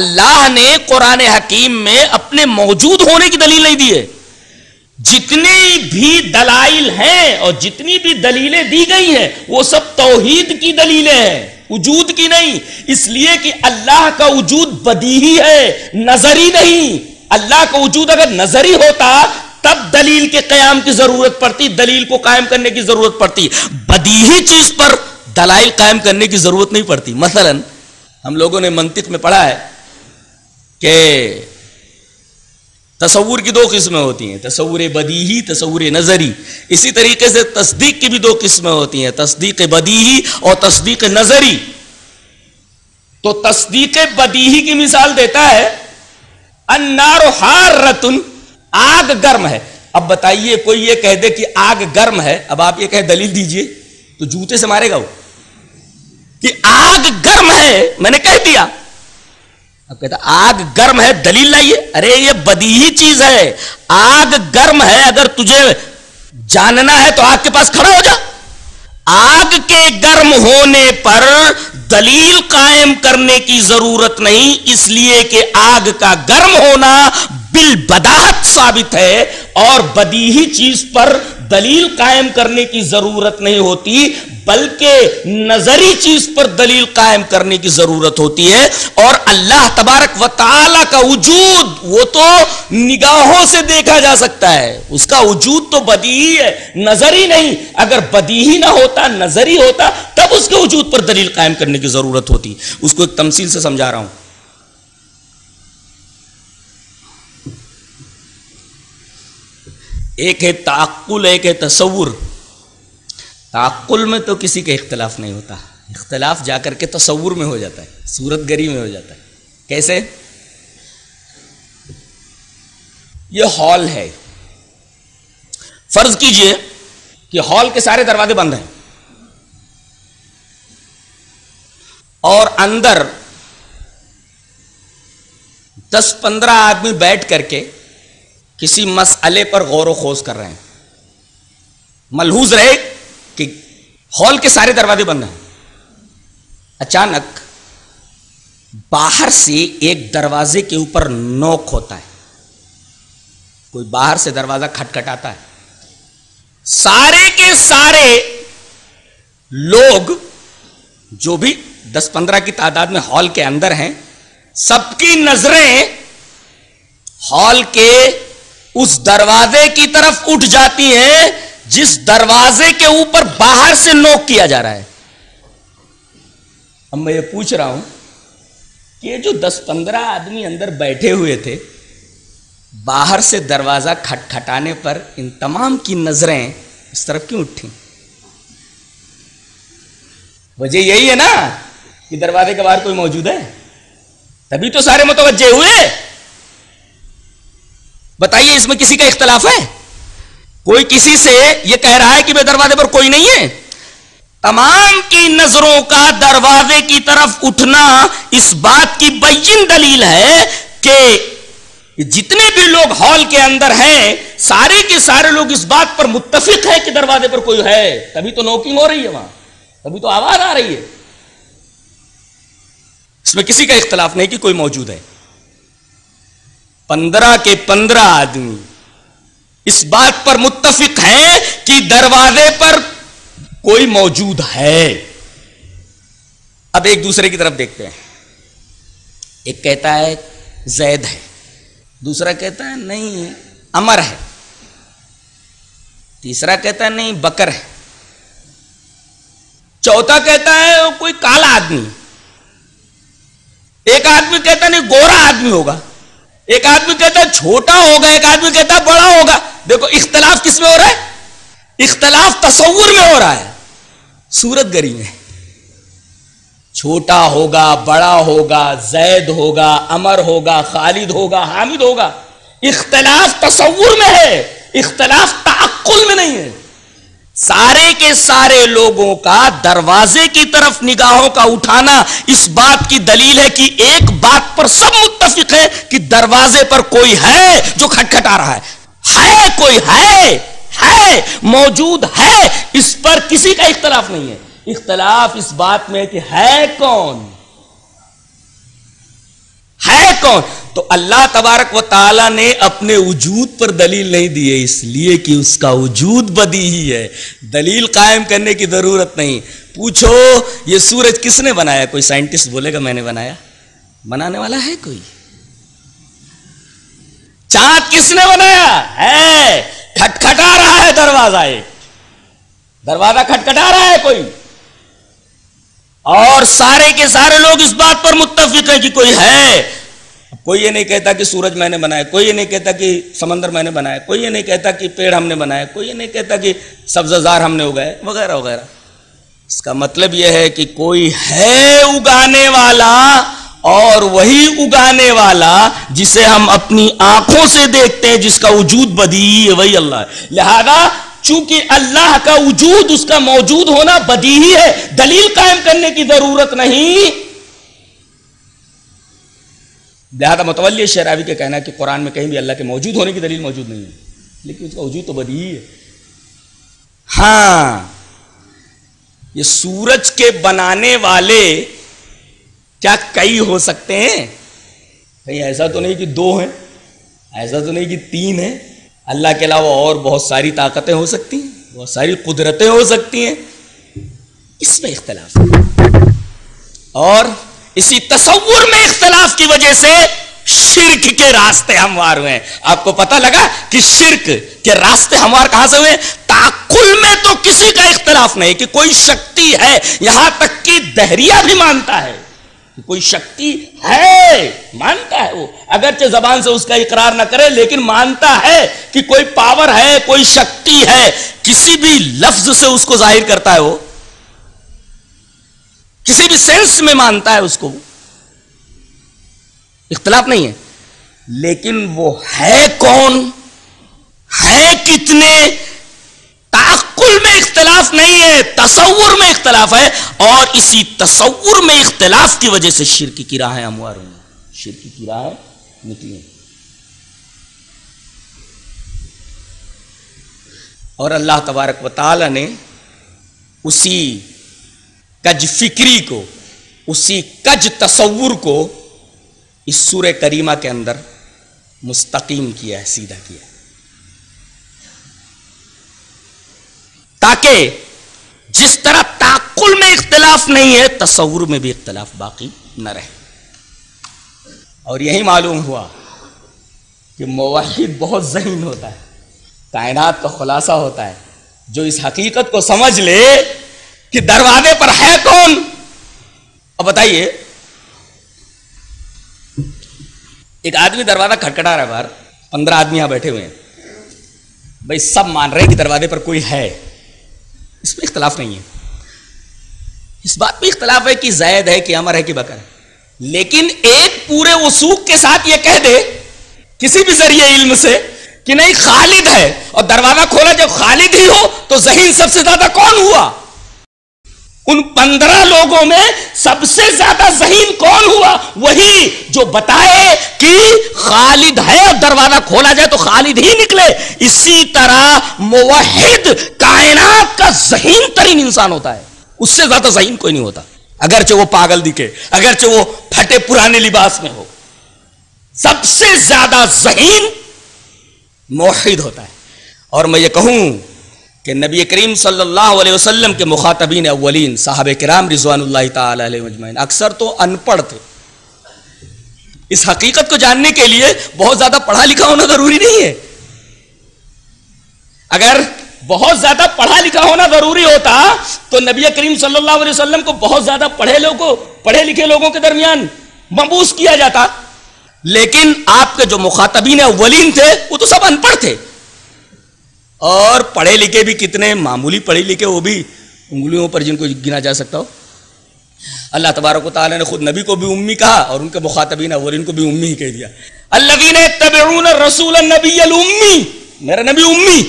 اللہ نے قرآن حکیم میں اپنے موجود ہونے کی دلیل نہیں دی ہے جتنے بھی دلائل ہیں اور جتنی بھی دلیلیں دی گئی ہیں وہ سب توحید کی دلیلیں ہیں وجود کی نہیں اس لیے کہ اللہ کا وجود ہی ہے نظری نہیں اللہ کا وجود اگر نظری ہوتا تب دلیل کے قیام کی ضرورت پڑتی دلیل کو قائم کرنے کی ضرورت پڑتی ہی چیز پر دلائل قائم کرنے کی ضرورت نہیں پڑتی مثلا ہم لوگوں نے منطق میں پڑھا ہے کہ تصور کی دو قسمیں ہوتی ہیں تصور بدیہی تصور نظری اسی طریقے سے تصدیق کی بھی دو قسمیں ہوتی ہیں تصدیق بدیہی اور تصدیق نظری تو تصدیق بدیہی کی مثال دیتا ہے انار و رتن آگ گرم ہے اب بتائیے کوئی یہ کہہ دے کہ آگ گرم ہے اب آپ یہ کہہ دلیل دیجئے تو جوتے سے مارے گا وہ کہ آگ گرم ہے میں نے کہہ دیا اب کہتا آگ گرم ہے دلیل لائیے ارے یہ ہی چیز ہے آگ گرم ہے اگر تجھے جاننا ہے تو آگ کے پاس کھڑا ہو جا آگ کے گرم ہونے پر دلیل قائم کرنے کی ضرورت نہیں اس لیے کہ آگ کا گرم ہونا بل ثابت ہے اور بدی چیز پر دلیل قائم کرنے کی ضرورت نہیں ہوتی بلکہ نظری چیز پر دلیل قائم کرنے کی ضرورت ہوتی ہے اور اللہ تبارک و تعالی کا وجود وہ تو نگاہوں سے دیکھا جا سکتا ہے اس کا وجود تو بدی ہی ہے نظری نہیں اگر بدی ہی نہ ہوتا نظری ہوتا تب اس کے وجود پر دلیل قائم کرنے کی ضرورت ہوتی اس کو ایک تمثیل سے سمجھا رہا ہوں ایک ہے تعقل ایک ہے تصور تعقل میں تو کسی کا اختلاف نہیں ہوتا اختلاف جا کر کے تصور میں ہو جاتا ہے صورت گری میں ہو جاتا ہے کیسے یہ ہال ہے فرض کیجئے کہ ہال کے سارے دروازے بند ہیں اور اندر دس پندرہ آدمی بیٹھ کر کے کسی مسئلے پر غور و خوض کر رہے ہیں ملحوظ رہے کہ ہال کے سارے دروازے بند ہیں اچانک باہر سے ایک دروازے کے اوپر نوک ہوتا ہے کوئی باہر سے دروازہ کھٹکھٹاتا آتا ہے سارے کے سارے لوگ جو بھی دس پندرہ کی تعداد میں ہال کے اندر ہیں سب کی نظریں ہال کے اس دروازے کی طرف اٹھ جاتی ہے جس دروازے کے اوپر باہر سے نوک کیا جا رہا ہے اب میں یہ پوچھ رہا ہوں کہ جو دس پندرہ آدمی اندر بیٹھے ہوئے تھے باہر سے دروازہ کھٹکھٹانے پر ان تمام کی نظریں اس طرف کیوں اٹھیں وجہ یہی ہے نا کہ دروازے کے باہر کوئی موجود ہے تبھی تو سارے متوجہ ہوئے بتائیے اس میں کسی کا اختلاف ہے کوئی کسی سے یہ کہہ رہا ہے کہ دروازے پر کوئی نہیں ہے تمام کی نظروں کا دروازے کی طرف اٹھنا اس بات کی بین دلیل ہے کہ جتنے بھی لوگ ہال کے اندر ہیں سارے کے سارے لوگ اس بات پر متفق ہے کہ دروازے پر کوئی ہے تبھی تو نوکنگ ہو رہی ہے وہاں تبھی تو آواز آ رہی ہے اس میں کسی کا اختلاف نہیں کہ کوئی موجود ہے پندرہ کے پندرہ آدمی اس بات پر متفق ہیں کہ دروازے پر کوئی موجود ہے اب ایک دوسرے کی طرف دیکھتے ہیں ایک کہتا ہے زید ہے دوسرا کہتا ہے نہیں امر ہے تیسرا کہتا ہے نہیں بکر ہے چوتھا کہتا ہے کوئی کالا آدمی ایک آدمی کہتا ہے نہیں گورا آدمی ہوگا ایک آدمی کہتا ہے چھوٹا ہوگا ایک آدمی کہتا ہے بڑا ہوگا دیکھو اختلاف کس میں ہو رہا ہے اختلاف تصور میں ہو رہا ہے سورت گری میں چھوٹا ہوگا بڑا ہوگا زید ہوگا امر ہوگا خالد ہوگا حامد ہوگا اختلاف تصور میں ہے اختلاف تعقل میں نہیں ہے سارے کے سارے لوگوں کا دروازے کی طرف نگاہوں کا اٹھانا اس بات کی دلیل ہے کہ ایک بات پر سب متفق ہے کہ دروازے پر کوئی ہے جو کھٹکھٹا رہا ہے ہے کوئی ہے ہے موجود ہے اس پر کسی کا اختلاف نہیں ہے اختلاف اس بات میں کہ ہے کون ہے کون تو اللہ تبارک و تعالیٰ نے اپنے وجود پر دلیل نہیں دی ہے اس لیے کہ اس کا وجود بدی ہی ہے دلیل قائم کرنے کی ضرورت نہیں پوچھو یہ سورج کس نے بنایا کوئی سائنٹسٹ بولے گا میں نے بنایا بنانے والا ہے کوئی چاند کس نے بنایا ہے کھٹکھٹا رہا ہے دروازہ دروازہ کھٹکھٹا رہا ہے کوئی اور سارے کے سارے لوگ اس بات پر متفق ہیں کہ کوئی ہے کوئی یہ نہیں کہتا کہ سورج میں نے بنایا کوئی یہ نہیں کہتا کہ سمندر میں نے بنایا کوئی یہ نہیں کہتا کہ پیڑ ہم نے بنایا کوئی یہ نہیں کہتا کہ سبزہ زار ہم نے اگائے وغیرہ وغیرہ اس کا مطلب یہ ہے کہ کوئی ہے اگانے والا اور وہی اگانے والا جسے ہم اپنی آنکھوں سے دیکھتے ہیں جس کا وجود بدی ہے وہی اللہ ہے لہذا چونکہ اللہ کا وجود اس کا موجود ہونا بدی ہی ہے دلیل قائم کرنے کی ضرورت نہیں لہذا متولی شہراوی کا کہنا ہے کہ قرآن میں کہیں بھی اللہ کے موجود ہونے کی دلیل موجود نہیں ہے لیکن اس کا وجود تو بدی ہی ہے ہاں یہ سورج کے بنانے والے کیا کئی ہو سکتے ہیں کہیں ایسا تو نہیں کہ دو ہیں ایسا تو نہیں کہ تین ہیں اللہ کے علاوہ اور بہت ساری طاقتیں ہو سکتی ہیں بہت ساری قدرتیں ہو سکتی ہیں اس میں اختلاف اور اسی تصور میں اختلاف کی وجہ سے شرک کے راستے ہموار ہوئے ہیں آپ کو پتہ لگا کہ شرک کے راستے ہموار کہاں سے ہوئے تاکل میں تو کسی کا اختلاف نہیں کہ کوئی شکتی ہے یہاں تک کہ دہریا بھی مانتا ہے کوئی شکتی ہے مانتا ہے وہ اگرچہ زبان سے اس کا اقرار نہ کرے لیکن مانتا ہے کہ کوئی پاور ہے کوئی شکتی ہے کسی بھی لفظ سے اس کو ظاہر کرتا ہے وہ کسی بھی سینس میں مانتا ہے اس کو اختلاف نہیں ہے لیکن وہ ہے کون ہے کتنے تعقل میں اختلاف نہیں ہے تصور میں اختلاف ہے اور اسی تصور میں اختلاف کی وجہ سے شرک کی راہ ہے امواروں شرک کی راہ ہے نکلی اور اللہ تبارک و تعالی نے اسی کج فکری کو اسی کج تصور کو اس سور کریمہ کے اندر مستقیم کیا ہے سیدھا کیا ہے تاکہ جس طرح تاقل میں اختلاف نہیں ہے تصور میں بھی اختلاف باقی نہ رہے اور یہی معلوم ہوا کہ موحد بہت ذہین ہوتا ہے کائنات کا خلاصہ ہوتا ہے جو اس حقیقت کو سمجھ لے کہ دروازے پر ہے کون اب بتائیے ایک آدمی دروازہ کھٹکھٹا رہا ہے باہر پندرہ آدمی یہاں بیٹھے ہوئے ہیں بھائی سب مان رہے ہیں کہ دروازے پر کوئی ہے اس میں اختلاف نہیں ہے اس بات میں اختلاف ہے کہ زائد ہے کہ امر ہے کہ بکر لیکن ایک پورے وسوخ کے ساتھ یہ کہہ دے کسی بھی ذریعے علم سے کہ نہیں خالد ہے اور دروازہ کھولا جب خالد ہی ہو تو ذہین سب سے زیادہ کون ہوا ان پندرہ لوگوں میں سب سے زیادہ ذہین کون ہوا وہی جو بتائے کہ خالد ہے اور دروازہ کھولا جائے تو خالد ہی نکلے اسی طرح موحد کائنات کا ذہین ترین انسان ہوتا ہے اس سے زیادہ ذہین کوئی نہیں ہوتا اگرچہ وہ پاگل دکھے اگرچہ وہ پھٹے پرانے لباس میں ہو سب سے زیادہ ذہین موحد ہوتا ہے اور میں یہ کہوں کہ نبی کریم صلی اللہ علیہ وسلم کے مخاطبین اولین صحابہ کرام رضوان اللہ تعالی علیہ اکثر تو ان پڑھ تھے اس حقیقت کو جاننے کے لیے بہت زیادہ پڑھا لکھا ہونا ضروری نہیں ہے اگر بہت زیادہ پڑھا لکھا ہونا ضروری ہوتا تو نبی کریم صلی اللہ علیہ وسلم کو بہت زیادہ پڑھے لوگوں پڑھے لکھے لوگوں کے درمیان مبوس کیا جاتا لیکن آپ کے جو مخاطبین اولین تھے وہ تو سب ان پڑھ تھے اور پڑھے لکھے بھی کتنے معمولی پڑھے لکھے وہ بھی انگلیوں پر جن کو گنا جا سکتا ہو اللہ تبارک و تعالی نے خود نبی کو بھی امی کہا اور ان کے مخاطبین اور ان کو بھی امی ہی کہہ دیا اللہ تبعون الرسول النبی الامی میرا نبی امی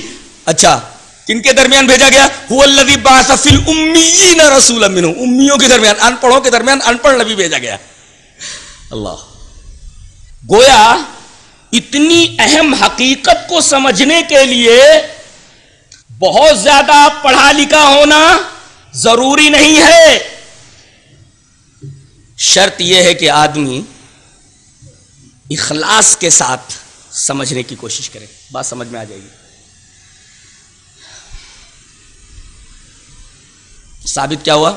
اچھا کن کے درمیان بھیجا گیا ہو اللہ فی الامیین رسول امین امیوں کے درمیان ان پڑھوں کے درمیان ان پڑھ نبی بھیجا گیا اللہ گویا اتنی اہم حقیقت کو سمجھنے کے لیے بہت زیادہ پڑھا لکھا ہونا ضروری نہیں ہے شرط یہ ہے کہ آدمی اخلاص کے ساتھ سمجھنے کی کوشش کرے بات سمجھ میں آ جائے گی ثابت کیا ہوا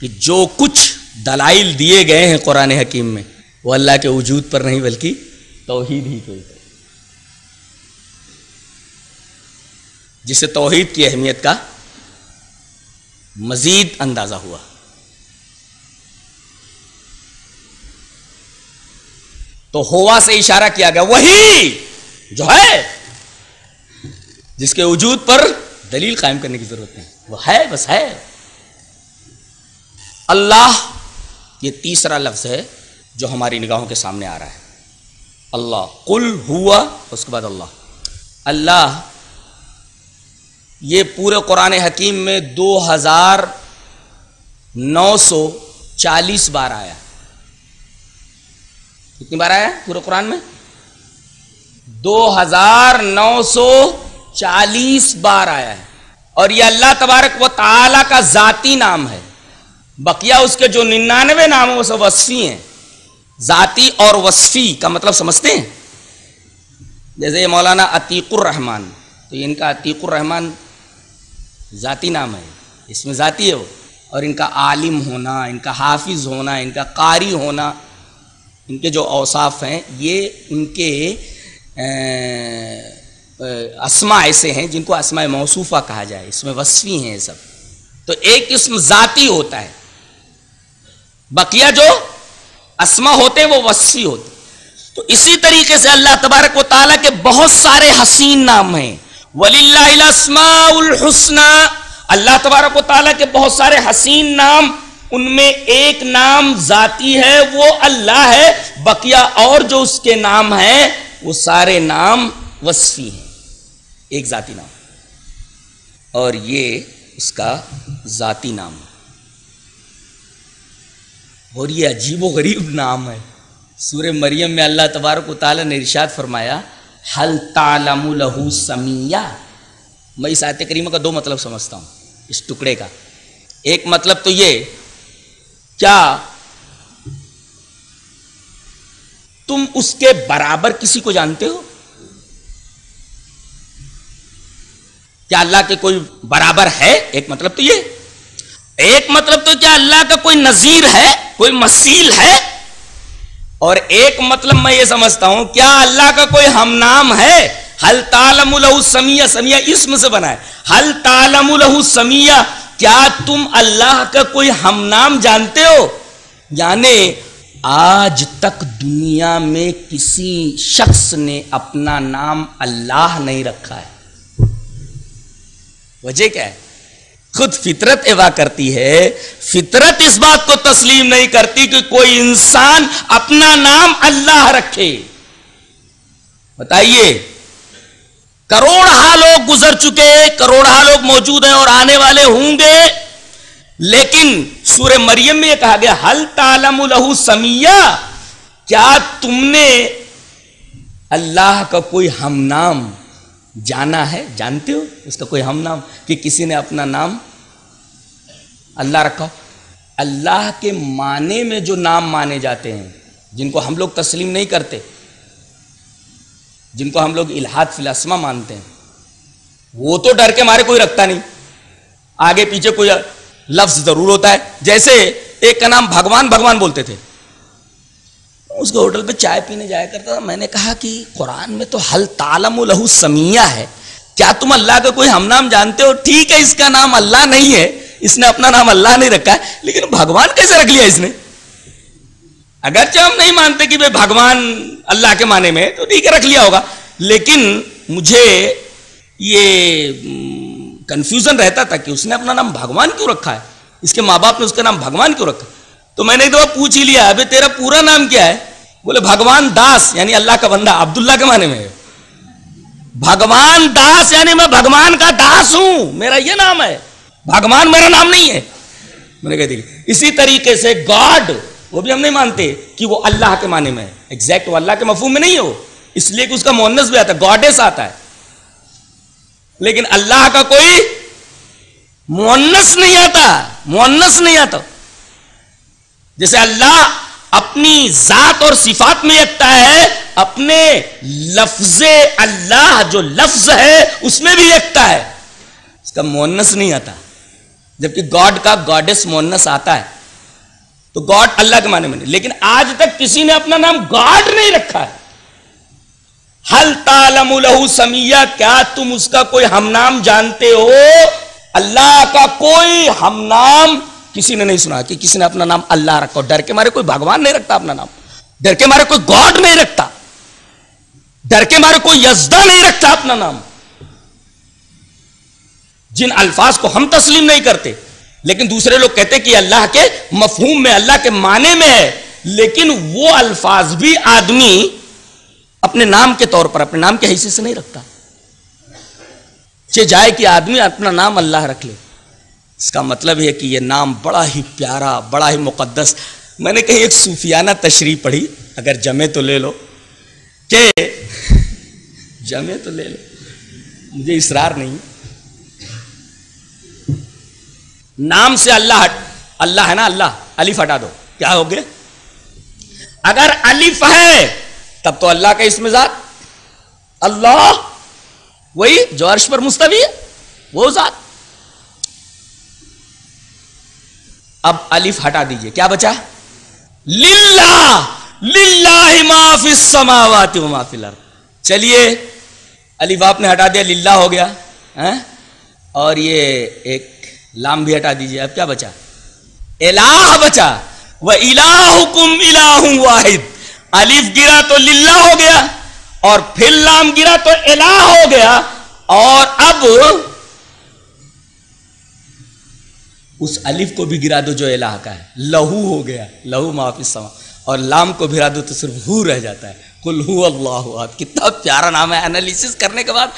کہ جو کچھ دلائل دیے گئے ہیں قرآن حکیم میں وہ اللہ کے وجود پر نہیں بلکہ توحید ہی کے اوپر جسے توحید کی اہمیت کا مزید اندازہ ہوا تو ہوا سے اشارہ کیا گیا وہی جو ہے جس کے وجود پر دلیل قائم کرنے کی ضرورت نہیں وہ ہے بس ہے اللہ یہ تیسرا لفظ ہے جو ہماری نگاہوں کے سامنے آ رہا ہے اللہ قل ہوا اس کے بعد اللہ اللہ یہ پورے قرآن حکیم میں دو ہزار نو سو چالیس بار آیا کتنی بار آیا پورے قرآن میں دو ہزار نو سو چالیس بار آیا ہے اور یہ اللہ تبارک و تعالیٰ کا ذاتی نام ہے بقیہ اس کے جو ننانوے نام ہیں وہ سب وصفی ہیں ذاتی اور وصفی کا مطلب سمجھتے ہیں جیسے یہ مولانا عتیق الرحمن تو ان کا عتیق الرحمن ذاتی نام ہے اس میں ذاتی ہے وہ اور ان کا عالم ہونا ان کا حافظ ہونا ان کا قاری ہونا ان کے جو اوصاف ہیں یہ ان کے اسما ایسے ہیں جن کو اسماء موصوفہ کہا جائے اس میں وصفی ہیں یہ سب تو ایک قسم ذاتی ہوتا ہے بقیہ جو اسما ہوتے ہیں وہ وصفی ہوتے ہیں تو اسی طریقے سے اللہ تبارک و تعالیٰ کے بہت سارے حسین نام ہیں ولی اللہ الحسن اللہ تبارک و تعالیٰ کے بہت سارے حسین نام ان میں ایک نام ذاتی ہے وہ اللہ ہے بقیہ اور جو اس کے نام ہے وہ سارے نام وصفی ہیں ایک ذاتی نام اور یہ اس کا ذاتی نام اور یہ عجیب و غریب نام ہے سورہ مریم میں اللہ تبارک و تعالیٰ نے ارشاد فرمایا حل تالم لہو سمیا میں اس آیت کریمہ کا دو مطلب سمجھتا ہوں اس ٹکڑے کا ایک مطلب تو یہ کیا تم اس کے برابر کسی کو جانتے ہو کیا اللہ کے کوئی برابر ہے ایک مطلب تو یہ ایک مطلب تو کیا اللہ کا کوئی نظیر ہے کوئی مسیل ہے اور ایک مطلب میں یہ سمجھتا ہوں کیا اللہ کا کوئی ہم نام ہے ہل تالم الحو سمیا سمیا اسم سے بنا ہے ہل تالم الہو سمیا کیا تم اللہ کا کوئی ہم نام جانتے ہو یعنی آج تک دنیا میں کسی شخص نے اپنا نام اللہ نہیں رکھا ہے وجہ کیا ہے خود فطرت ایوا کرتی ہے فطرت اس بات کو تسلیم نہیں کرتی کہ کوئی انسان اپنا نام اللہ رکھے بتائیے کروڑہ لوگ گزر چکے کروڑہ لوگ موجود ہیں اور آنے والے ہوں گے لیکن سور مریم میں یہ کہا گیا ہل تالم الہو سمیا کیا تم نے اللہ کا کوئی ہم نام جانا ہے جانتے ہو اس کا کوئی ہم نام کہ کسی نے اپنا نام اللہ رکھا اللہ کے معنی میں جو نام مانے جاتے ہیں جن کو ہم لوگ تسلیم نہیں کرتے جن کو ہم لوگ الحاد فلاسمہ مانتے ہیں وہ تو ڈر کے مارے کوئی رکھتا نہیں آگے پیچھے کوئی لفظ ضرور ہوتا ہے جیسے ایک کا نام بھگوان بھگوان بولتے تھے اس کے ہوٹل پہ چائے پینے جایا کرتا تھا میں نے کہا کہ قرآن میں تو حل تالم الہو سمیہ ہے کیا تم اللہ کا کوئی ہم نام جانتے ہو ٹھیک ہے ہے ہے اس اس کا نام نام اللہ اللہ نہیں نہیں نے اپنا رکھا لیکن بھگوان کیسے رکھ لیا اس نے اگرچہ ہم نہیں مانتے کہ بھگوان اللہ کے معنی میں تو ٹھیک ہے رکھ لیا ہوگا لیکن مجھے یہ کنفیوژن رہتا تھا کہ اس نے اپنا نام بھگوان کیوں رکھا ہے اس کے ماں باپ نے اس کا نام بھگوان کیوں رکھا تو میں نے ایک دفعہ پوچھ ہی لیا ابھی تیرا پورا نام کیا ہے بولے بھگوان داس یعنی اللہ کا بندہ عبداللہ کے معنی میں بھگوان داس یعنی میں بھگوان کا داس ہوں میرا یہ نام ہے بھگوان میرا نام نہیں ہے میں نے کہا دیکھ اسی طریقے سے گاڈ وہ بھی ہم نہیں مانتے کہ وہ اللہ کے معنی میں ہے ایگزیکٹ وہ اللہ کے مفہوم میں نہیں ہو اس لیے کہ اس کا مونس بھی آتا ہے گاڈس آتا ہے لیکن اللہ کا کوئی مونس نہیں آتا مونس نہیں آتا جیسے اللہ اپنی ذات اور صفات میں یکتا ہے اپنے لفظ اللہ جو لفظ ہے اس میں بھی یکتا ہے اس کا مونس نہیں آتا جبکہ گاڈ کا گاڈس مونس آتا ہے تو گاڈ اللہ کے معنی میں نہیں لیکن آج تک کسی نے اپنا نام گاڈ نہیں رکھا ہے حل تالم الہ سمیہ کیا تم اس کا کوئی ہم نام جانتے ہو اللہ کا کوئی ہم نام کسی نے نہیں سنا کہ کسی نے اپنا نام اللہ رکھا ڈر کے مارے کوئی بھگوان نہیں رکھتا اپنا نام ڈر کے مارے کوئی گاڈ نہیں رکھتا ڈر کے مارے کوئی یزدا نہیں رکھتا اپنا نام جن الفاظ کو ہم تسلیم نہیں کرتے لیکن دوسرے لوگ کہتے کہ اللہ کے مفہوم میں اللہ کے معنی میں ہے لیکن وہ الفاظ بھی آدمی اپنے نام کے طور پر اپنے نام کے حیثیت سے نہیں رکھتا جائے کہ آدمی اپنا نام اللہ رکھ لے اس کا مطلب ہے کہ یہ نام بڑا ہی پیارا بڑا ہی مقدس میں نے کہیں ایک صوفیانہ تشریح پڑھی اگر جمے تو لے لو کہ جمے تو لے لو مجھے اسرار نہیں نام سے اللہ ہٹ اللہ ہے نا اللہ علیف ہٹا دو کیا ہوگے اگر الف ہے تب تو اللہ کا اس میں ذات اللہ وہی جو عرش پر مستوی ہے وہ ذات اب الف ہٹا دیجئے کیا بچا للہ للہ ما فی السماوات و ما فی الارض چلیے الف آپ نے ہٹا دیا للہ ہو گیا ہاں؟ اور یہ ایک لام بھی ہٹا دیجئے اب کیا بچا الہ بچا و الہکم الہ واحد الف گرا تو للہ ہو گیا اور پھر لام گرا تو الہ ہو گیا اور اب اس الف کو بھی گرا دو جو الہ کا ہے لہو ہو گیا لہو معافی سما اور لام کو گرا دو تو صرف ہو رہ جاتا ہے کل ہو اللہ ابلا کتنا پیارا نام ہے کرنے کے بعد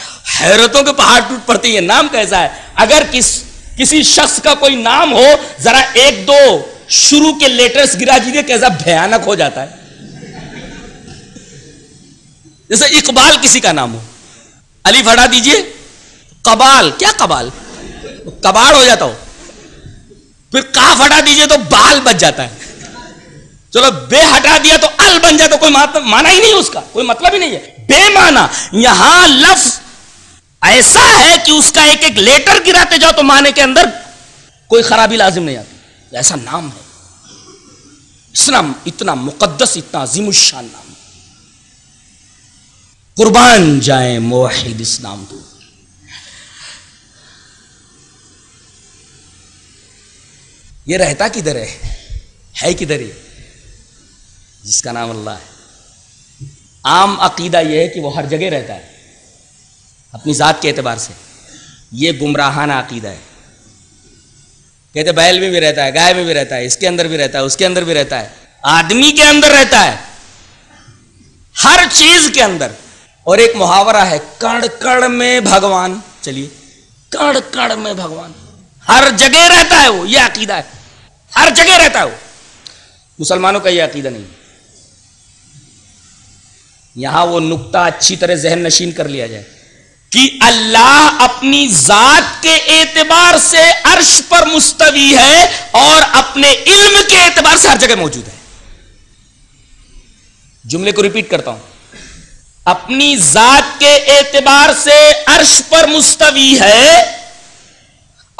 حیرتوں کے پہاڑ ٹوٹ پڑتی ہے نام کیسا ہے اگر کسی شخص کا کوئی نام ہو ذرا ایک دو شروع کے لیٹرز گرا دیجیے کیسا بھیانک ہو جاتا ہے جیسے اقبال کسی کا نام ہو علی ہٹا دیجیے قبال کیا قبال کباڑ ہو جاتا ہو پھر کاف ہٹا دیجئے تو بال بچ جاتا ہے چلو بے ہٹا دیا تو ال بن تو کوئی مانا ہی نہیں اس کا کوئی مطلب ہی نہیں ہے بے مانا یہاں لفظ ایسا ہے کہ اس کا ایک ایک لیٹر گراتے جاؤ تو مانے کے اندر کوئی خرابی لازم نہیں آتی ایسا نام ہے اس نام اتنا مقدس اتنا عظیم الشان نام قربان جائیں اس اسلام کو یہ رہتا کدھر ہے ہے کدھر یہ جس کا نام اللہ ہے عام عقیدہ یہ ہے کہ وہ ہر جگہ رہتا ہے اپنی ذات کے اعتبار سے یہ گمراہانہ عقیدہ ہے کہتے بیل میں بھی رہتا ہے گائے میں بھی رہتا ہے اس کے اندر بھی رہتا ہے اس کے اندر بھی رہتا ہے آدمی کے اندر رہتا ہے ہر چیز کے اندر اور ایک محاورہ ہے کڑ کڑ میں بھگوان چلیے کڑ کڑ میں بھگوان ہر جگہ رہتا ہے وہ یہ عقیدہ ہے ہر جگہ رہتا ہے مسلمانوں کا یہ عقیدہ نہیں یہاں وہ نقطہ اچھی طرح ذہن نشین کر لیا جائے کہ اللہ اپنی ذات کے اعتبار سے عرش پر مستوی ہے اور اپنے علم کے اعتبار سے ہر جگہ موجود ہے جملے کو ریپیٹ کرتا ہوں اپنی ذات کے اعتبار سے عرش پر مستوی ہے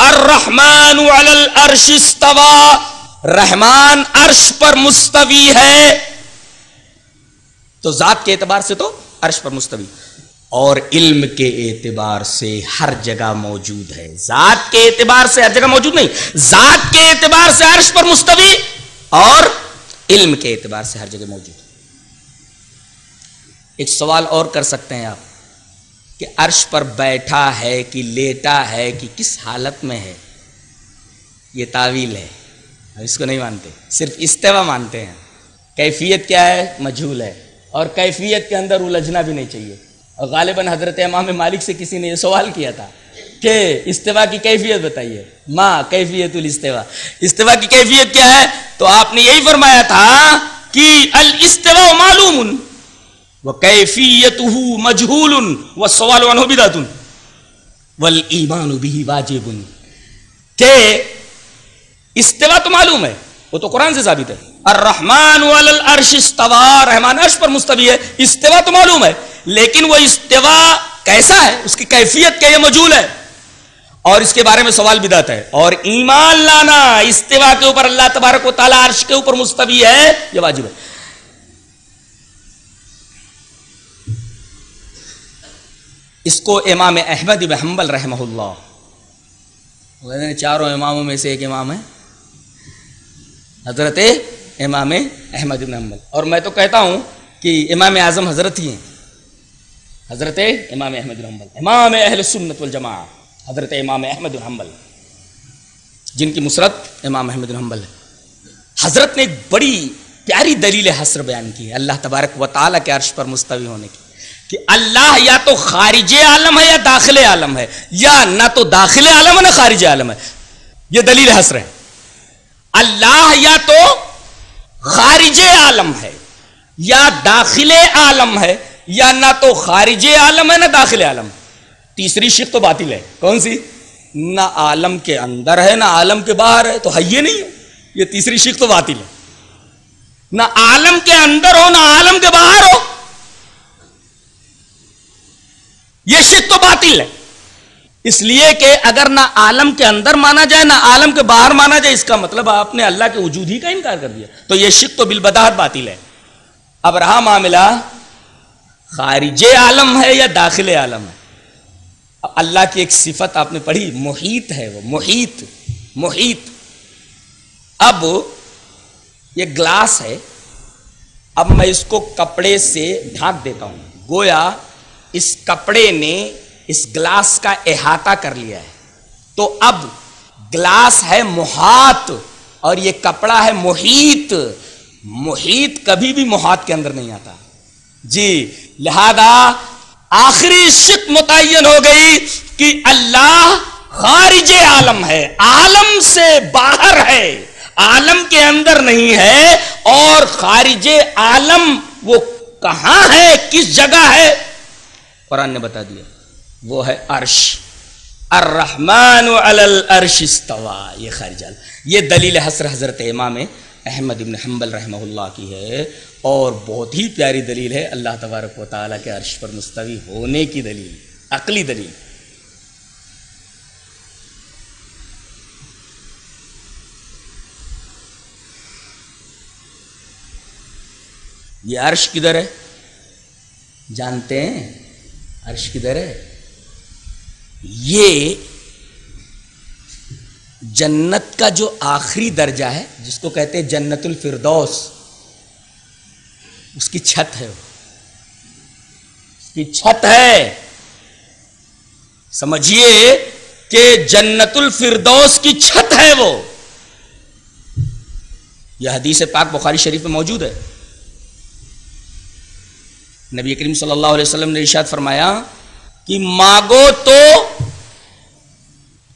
الرحمن علی الارش استوا رحمان عرش پر مستوی ہے تو ذات کے اعتبار سے تو عرش پر مستوی اور علم کے اعتبار سے ہر جگہ موجود ہے ذات کے اعتبار سے ہر جگہ موجود نہیں ذات کے اعتبار سے عرش پر مستوی اور علم کے اعتبار سے ہر جگہ موجود ایک سوال اور کر سکتے ہیں آپ کہ عرش پر بیٹھا ہے کہ لیٹا ہے کہ کس حالت میں ہے یہ تعویل ہے ہم اس کو نہیں مانتے صرف استوا مانتے ہیں کیفیت کیا ہے مجھول ہے اور کیفیت کے اندر الجھنا بھی نہیں چاہیے اور غالباً حضرت امام مالک سے کسی نے یہ سوال کیا تھا کہ استوا کی کیفیت بتائیے ماں کیفیت الاستوا استوا کی کیفیت کیا ہے تو آپ نے یہی فرمایا تھا کہ الاستوا معلوم کیفیت ہوں مجہ سوال وہاں بات ویمان بھی واجب استوا تو معلوم ہے وہ تو قرآن سے ثابت ہے الرحمن ارحمان استوا رحمان عرش پر مستوی ہے استوا تو معلوم ہے لیکن وہ استوا کیسا ہے اس کی کیفیت کیا یہ مجھول ہے اور اس کے بارے میں سوال بھی داتا ہے اور ایمان لانا استوا کے اوپر اللہ تبارک و تعالیٰ عرش کے اوپر مستوی ہے یہ واجب ہے اس کو امام احمد حنبل رحمہ اللہ چاروں اماموں میں سے ایک امام ہے حضرت امام احمد حنبل اور میں تو کہتا ہوں کہ امام اعظم حضرت ہی ہیں حضرت امام احمد الحمبل امام اہل سنت والجماع حضرت امام احمد الحمبل جن کی مسرت امام احمد الحمبل ہے حضرت نے ایک بڑی پیاری دلیل حسر بیان کی ہے اللہ تبارک و تعالیٰ کے عرش پر مستوی ہونے کی کہ اللہ یا تو خارج عالم ہے یا داخل عالم ہے یا نہ تو داخل عالم ہے نہ خارج عالم ہے یہ دلیل حسر ہے اللہ یا تو خارج عالم ہے یا داخل عالم ہے یا نہ تو خارج عالم ہے نہ داخل عالم تیسری شک تو باطل ہے کون سی نہ عالم کے اندر ہے نہ عالم کے باہر ہے تو ہے یہ نہیں یہ تیسری شک تو باطل ہے نہ عالم کے اندر ہو نہ عالم کے باہر یہ شک تو باطل ہے اس لیے کہ اگر نہ عالم کے اندر مانا جائے نہ عالم کے باہر مانا جائے اس کا مطلب آپ نے اللہ کے وجود ہی کا انکار کر دیا تو یہ شک تو بالبداہت باطل ہے اب رہا معاملہ خارج عالم ہے یا داخل عالم ہے اللہ کی ایک صفت آپ نے پڑھی محیط ہے وہ محیط محیط اب یہ گلاس ہے اب میں اس کو کپڑے سے ڈھانک دیتا ہوں گویا اس کپڑے نے اس گلاس کا احاطہ کر لیا ہے تو اب گلاس ہے محات اور یہ کپڑا ہے محیط محیط کبھی بھی محات کے اندر نہیں آتا جی لہذا آخری شک متعین ہو گئی کہ اللہ خارج عالم ہے عالم سے باہر ہے عالم کے اندر نہیں ہے اور خارج عالم وہ کہاں ہے کس جگہ ہے قرآن نے بتا دیا وہ ہے عرش الرحمن علی استوا یہ یہ دلیل حسر حضرت امام احمد ابن رحمہ اللہ کی ہے اور بہت ہی پیاری دلیل ہے اللہ تبارک و تعالیٰ کے عرش پر مستوی ہونے کی دلیل عقلی دلیل یہ عرش کدھر ہے جانتے ہیں عرش کدھر ہے یہ جنت کا جو آخری درجہ ہے جس کو کہتے ہیں جنت الفردوس اس کی چھت ہے اس کی چھت ہے سمجھیے کہ جنت الفردوس کی چھت ہے وہ یہ حدیث پاک بخاری شریف میں موجود ہے نبی کریم صلی اللہ علیہ وسلم نے ارشاد فرمایا کہ مانگو تو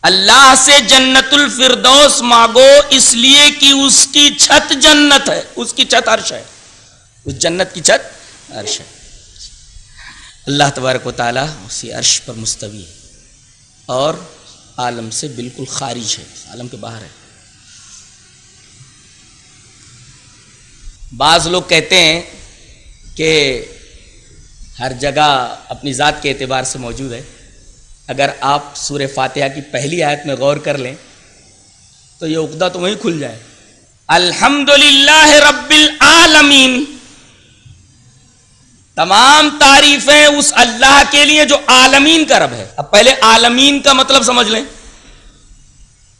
اللہ سے جنت الفردوس مانگو اس لیے کہ اس کی چھت جنت ہے اللہ تبارک و تعالیٰ اسی عرش پر مستوی ہے اور عالم سے بالکل خارج ہے عالم کے باہر ہے بعض لوگ کہتے ہیں کہ ہر جگہ اپنی ذات کے اعتبار سے موجود ہے اگر آپ سور فاتحہ کی پہلی آیت میں غور کر لیں تو یہ عقدہ تو وہیں کھل جائے الحمد رب العالمین تمام تعریفیں اس اللہ کے لیے جو عالمین کا رب ہے اب پہلے عالمین کا مطلب سمجھ لیں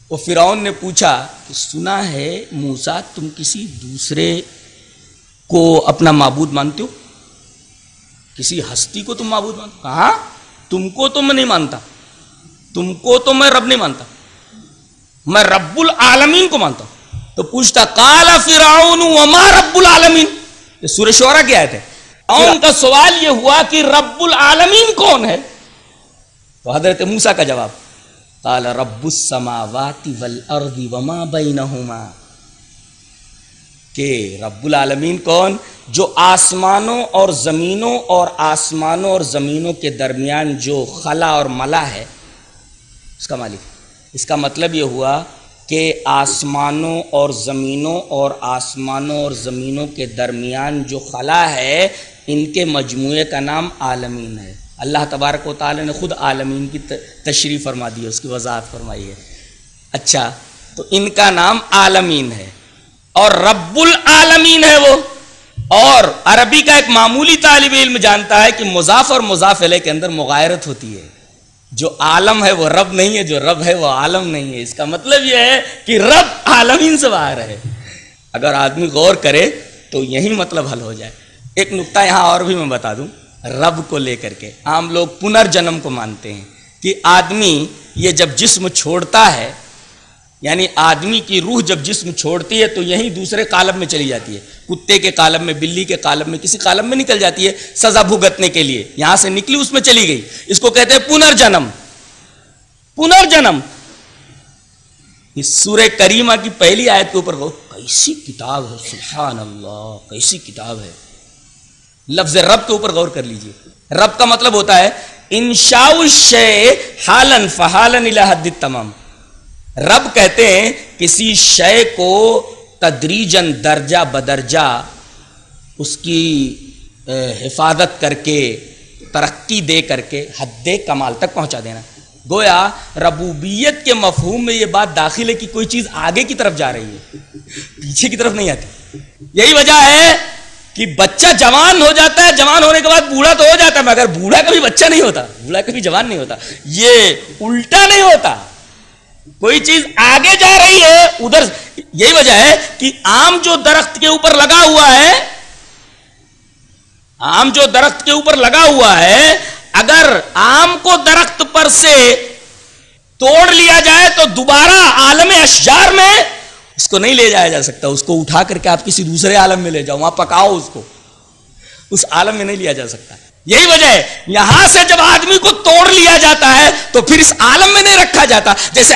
وہ فرعون نے پوچھا کہ سنا ہے موسا تم کسی دوسرے کو اپنا معبود مانتے ہو کسی ہستی کو تم معبود مانتا کہاں تم کو تو میں نہیں مانتا تم کو تو میں رب نہیں مانتا میں رب العالمین کو مانتا ہوں تو پوچھتا کالا فراؤن وما رب العالمین یہ سورہ شعرا کی آیت ہے ان کا سوال یہ ہوا کہ رب العالمین کون ہے تو حضرت موسیٰ کا جواب کالا رب السماوات والارض وما بینہما کہ رب العالمین کون جو آسمانوں اور زمینوں اور آسمانوں اور زمینوں کے درمیان جو خلا اور ملا ہے اس کا مالک اس کا مطلب یہ ہوا کہ آسمانوں اور زمینوں اور آسمانوں اور زمینوں کے درمیان جو خلا ہے ان کے مجموعے کا نام عالمین ہے اللہ تبارک و تعالی نے خود عالمین کی تشریح فرما دی ہے اس کی وضاحت فرمائی ہے اچھا تو ان کا نام عالمین ہے اور رب العالمین ہے وہ اور عربی کا ایک معمولی طالب علم جانتا ہے کہ مضاف اور مضاف علیہ کے اندر مغایرت ہوتی ہے جو عالم ہے وہ رب نہیں ہے جو رب ہے وہ عالم نہیں ہے اس کا مطلب یہ ہے کہ رب عالمین سے باہر ہے اگر آدمی غور کرے تو یہی مطلب حل ہو جائے ایک نقطہ یہاں اور بھی میں بتا دوں رب کو لے کر کے عام لوگ پنر جنم کو مانتے ہیں کہ آدمی یہ جب جسم چھوڑتا ہے یعنی آدمی کی روح جب جسم چھوڑتی ہے تو یہیں دوسرے کالم میں چلی جاتی ہے کتے کے کالم میں بلی کے کالم میں کسی کالم میں نکل جاتی ہے سزا بھگتنے کے لیے یہاں سے نکلی اس میں چلی گئی اس کو کہتے ہیں پنرجنم پنرجنم سورہ کریمہ کی پہلی آیت کے اوپر کیسی کتاب ہے سبحان اللہ کیسی کتاب ہے لفظ رب کے اوپر غور کر لیجئے رب کا مطلب ہوتا ہے انشاء حالن فحالن الہ حد تمام رب کہتے ہیں کسی شے کو تدریجن درجہ بدرجہ اس کی حفاظت کر کے ترقی دے کر کے حد کمال تک پہنچا دینا گویا ربوبیت کے مفہوم میں یہ بات داخل ہے کہ کوئی چیز آگے کی طرف جا رہی ہے پیچھے کی طرف نہیں آتی یہی وجہ ہے کہ بچہ جوان ہو جاتا ہے جوان ہونے کے بعد بوڑھا تو ہو جاتا ہے مگر بوڑھا کبھی بچہ نہیں ہوتا بوڑھا کبھی جوان نہیں ہوتا یہ الٹا نہیں ہوتا کوئی چیز آگے جا رہی ہے ادھر یہی وجہ ہے کہ آم جو درخت کے اوپر لگا ہوا ہے آم جو درخت کے اوپر لگا ہوا ہے اگر آم کو درخت پر سے توڑ لیا جائے تو دوبارہ عالم اشجار میں اس کو نہیں لے جایا جا سکتا اس کو اٹھا کر کے آپ کسی دوسرے عالم میں لے جاؤ وہاں پکاؤ اس کو اس عالم میں نہیں لیا جا سکتا یہی وجہ ہے یہاں سے جب آدمی کو توڑ لیا جاتا ہے تو پھر اس عالم میں نہیں رکھا جاتا جیسے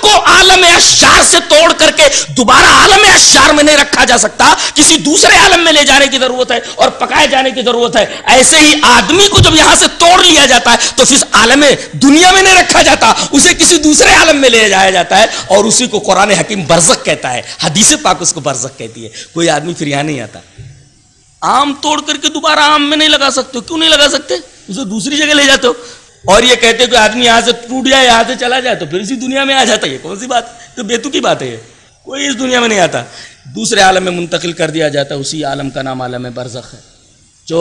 کو عالم عالم اشار اشار سے توڑ کر کے دوبارہ میں نہیں رکھا جا سکتا کسی دوسرے عالم میں لے جانے کی ضرورت ہے اور پکائے جانے کی ضرورت ہے ایسے ہی آدمی کو جب یہاں سے توڑ لیا جاتا ہے تو پھر عالم دنیا میں نہیں رکھا جاتا اسے کسی دوسرے عالم میں لے جایا جاتا ہے اور اسی کو قرآن حکیم برزک کہتا ہے حدیث پاک اس کو برزک کہتی ہے کوئی آدمی پھر یہاں نہیں آتا آم توڑ کر کے دوبارہ آم میں نہیں لگا سکتے کیوں نہیں لگا سکتے اسے دوسری جگہ لے جاتے ہو اور یہ کہتے کہ آدمی یہاں سے ٹوٹ جائے یہاں سے چلا جائے تو پھر اسی دنیا میں آ جاتا ہے کون سی بات تو بیتو کی بات ہے یہ کوئی اس دنیا میں نہیں آتا دوسرے عالم میں منتقل کر دیا جاتا ہے اسی عالم کا نام عالم برزخ ہے جو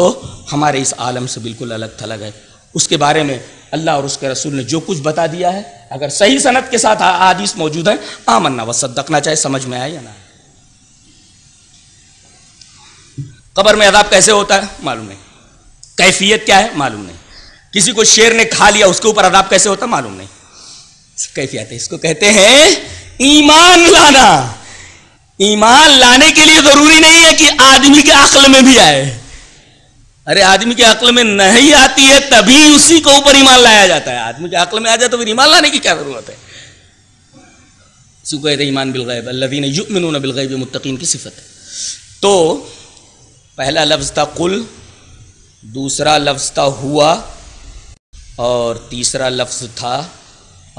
ہمارے اس عالم سے بالکل الگ تھلگ ہے اس کے بارے میں اللہ اور اس کے رسول نے جو کچھ بتا دیا ہے اگر صحیح صنعت کے ساتھ عادیث موجود ہیں آمنا و صدقنا چاہے سمجھ میں آئے یا نہ قبر میں عذاب کیسے ہوتا ہے معلوم نہیں کیفیت کیا ہے معلوم نہیں کسی کو شیر نے کھا لیا اس کے اوپر عذاب کیسے ہوتا معلوم نہیں کیفیت ہے اس کو کہتے ہیں ایمان لانا ایمان لانے کے لیے ضروری نہیں ہے کہ آدمی کے عقل میں بھی آئے ارے آدمی کے عقل میں نہیں آتی ہے تبھی اسی کو اوپر ایمان لایا جاتا ہے آدمی کے عقل میں آ جائے تو پھر ایمان لانے کی کیا ضرورت ہے سو کہتے ہیں ایمان بالغیب اللہ دین بالغیب متقین کی صفت ہے تو پہلا لفظ تھا کل دوسرا لفظ تھا ہوا اور تیسرا لفظ تھا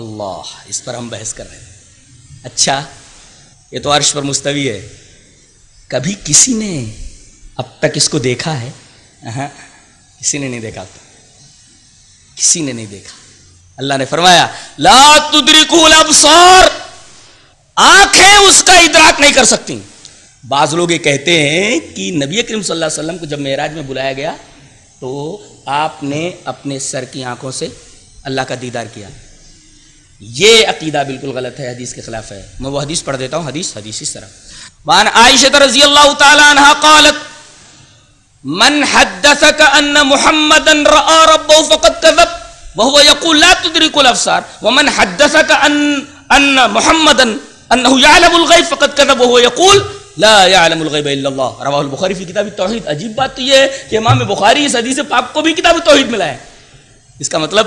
اللہ اس پر ہم بحث کر رہے ہیں اچھا یہ تو عرش پر مستوی ہے کبھی کسی نے اب تک اس کو دیکھا ہے کسی نے نہیں دیکھا کسی نے نہیں دیکھا اللہ نے فرمایا لا الابصار آنکھیں اس کا ادراک نہیں کر سکتی بعض لوگ یہ کہتے ہیں کہ نبی کریم صلی اللہ علیہ وسلم کو جب معراج میں بلایا گیا تو آپ نے اپنے سر کی آنکھوں سے اللہ کا دیدار کیا یہ عقیدہ بالکل غلط ہے حدیث کے خلاف ہے میں وہ حدیث پڑھ دیتا ہوں حدیث حدیث اس طرح وان عائشہ رضی اللہ تعالی عنہا قالت من حدثك ان محمدا را ربه فقد كذب وهو يقول لا تدرك الافصار ومن حدثك ان ان محمدا انه يعلم الغيب فقد كذب وهو يقول لا یعلم الغیب الا اللہ رواہ البخاری فی کتاب توحید عجیب بات تو یہ ہے کہ امام بخاری اس حدیث پاک کو بھی کتاب توحید ملا ہے اس کا مطلب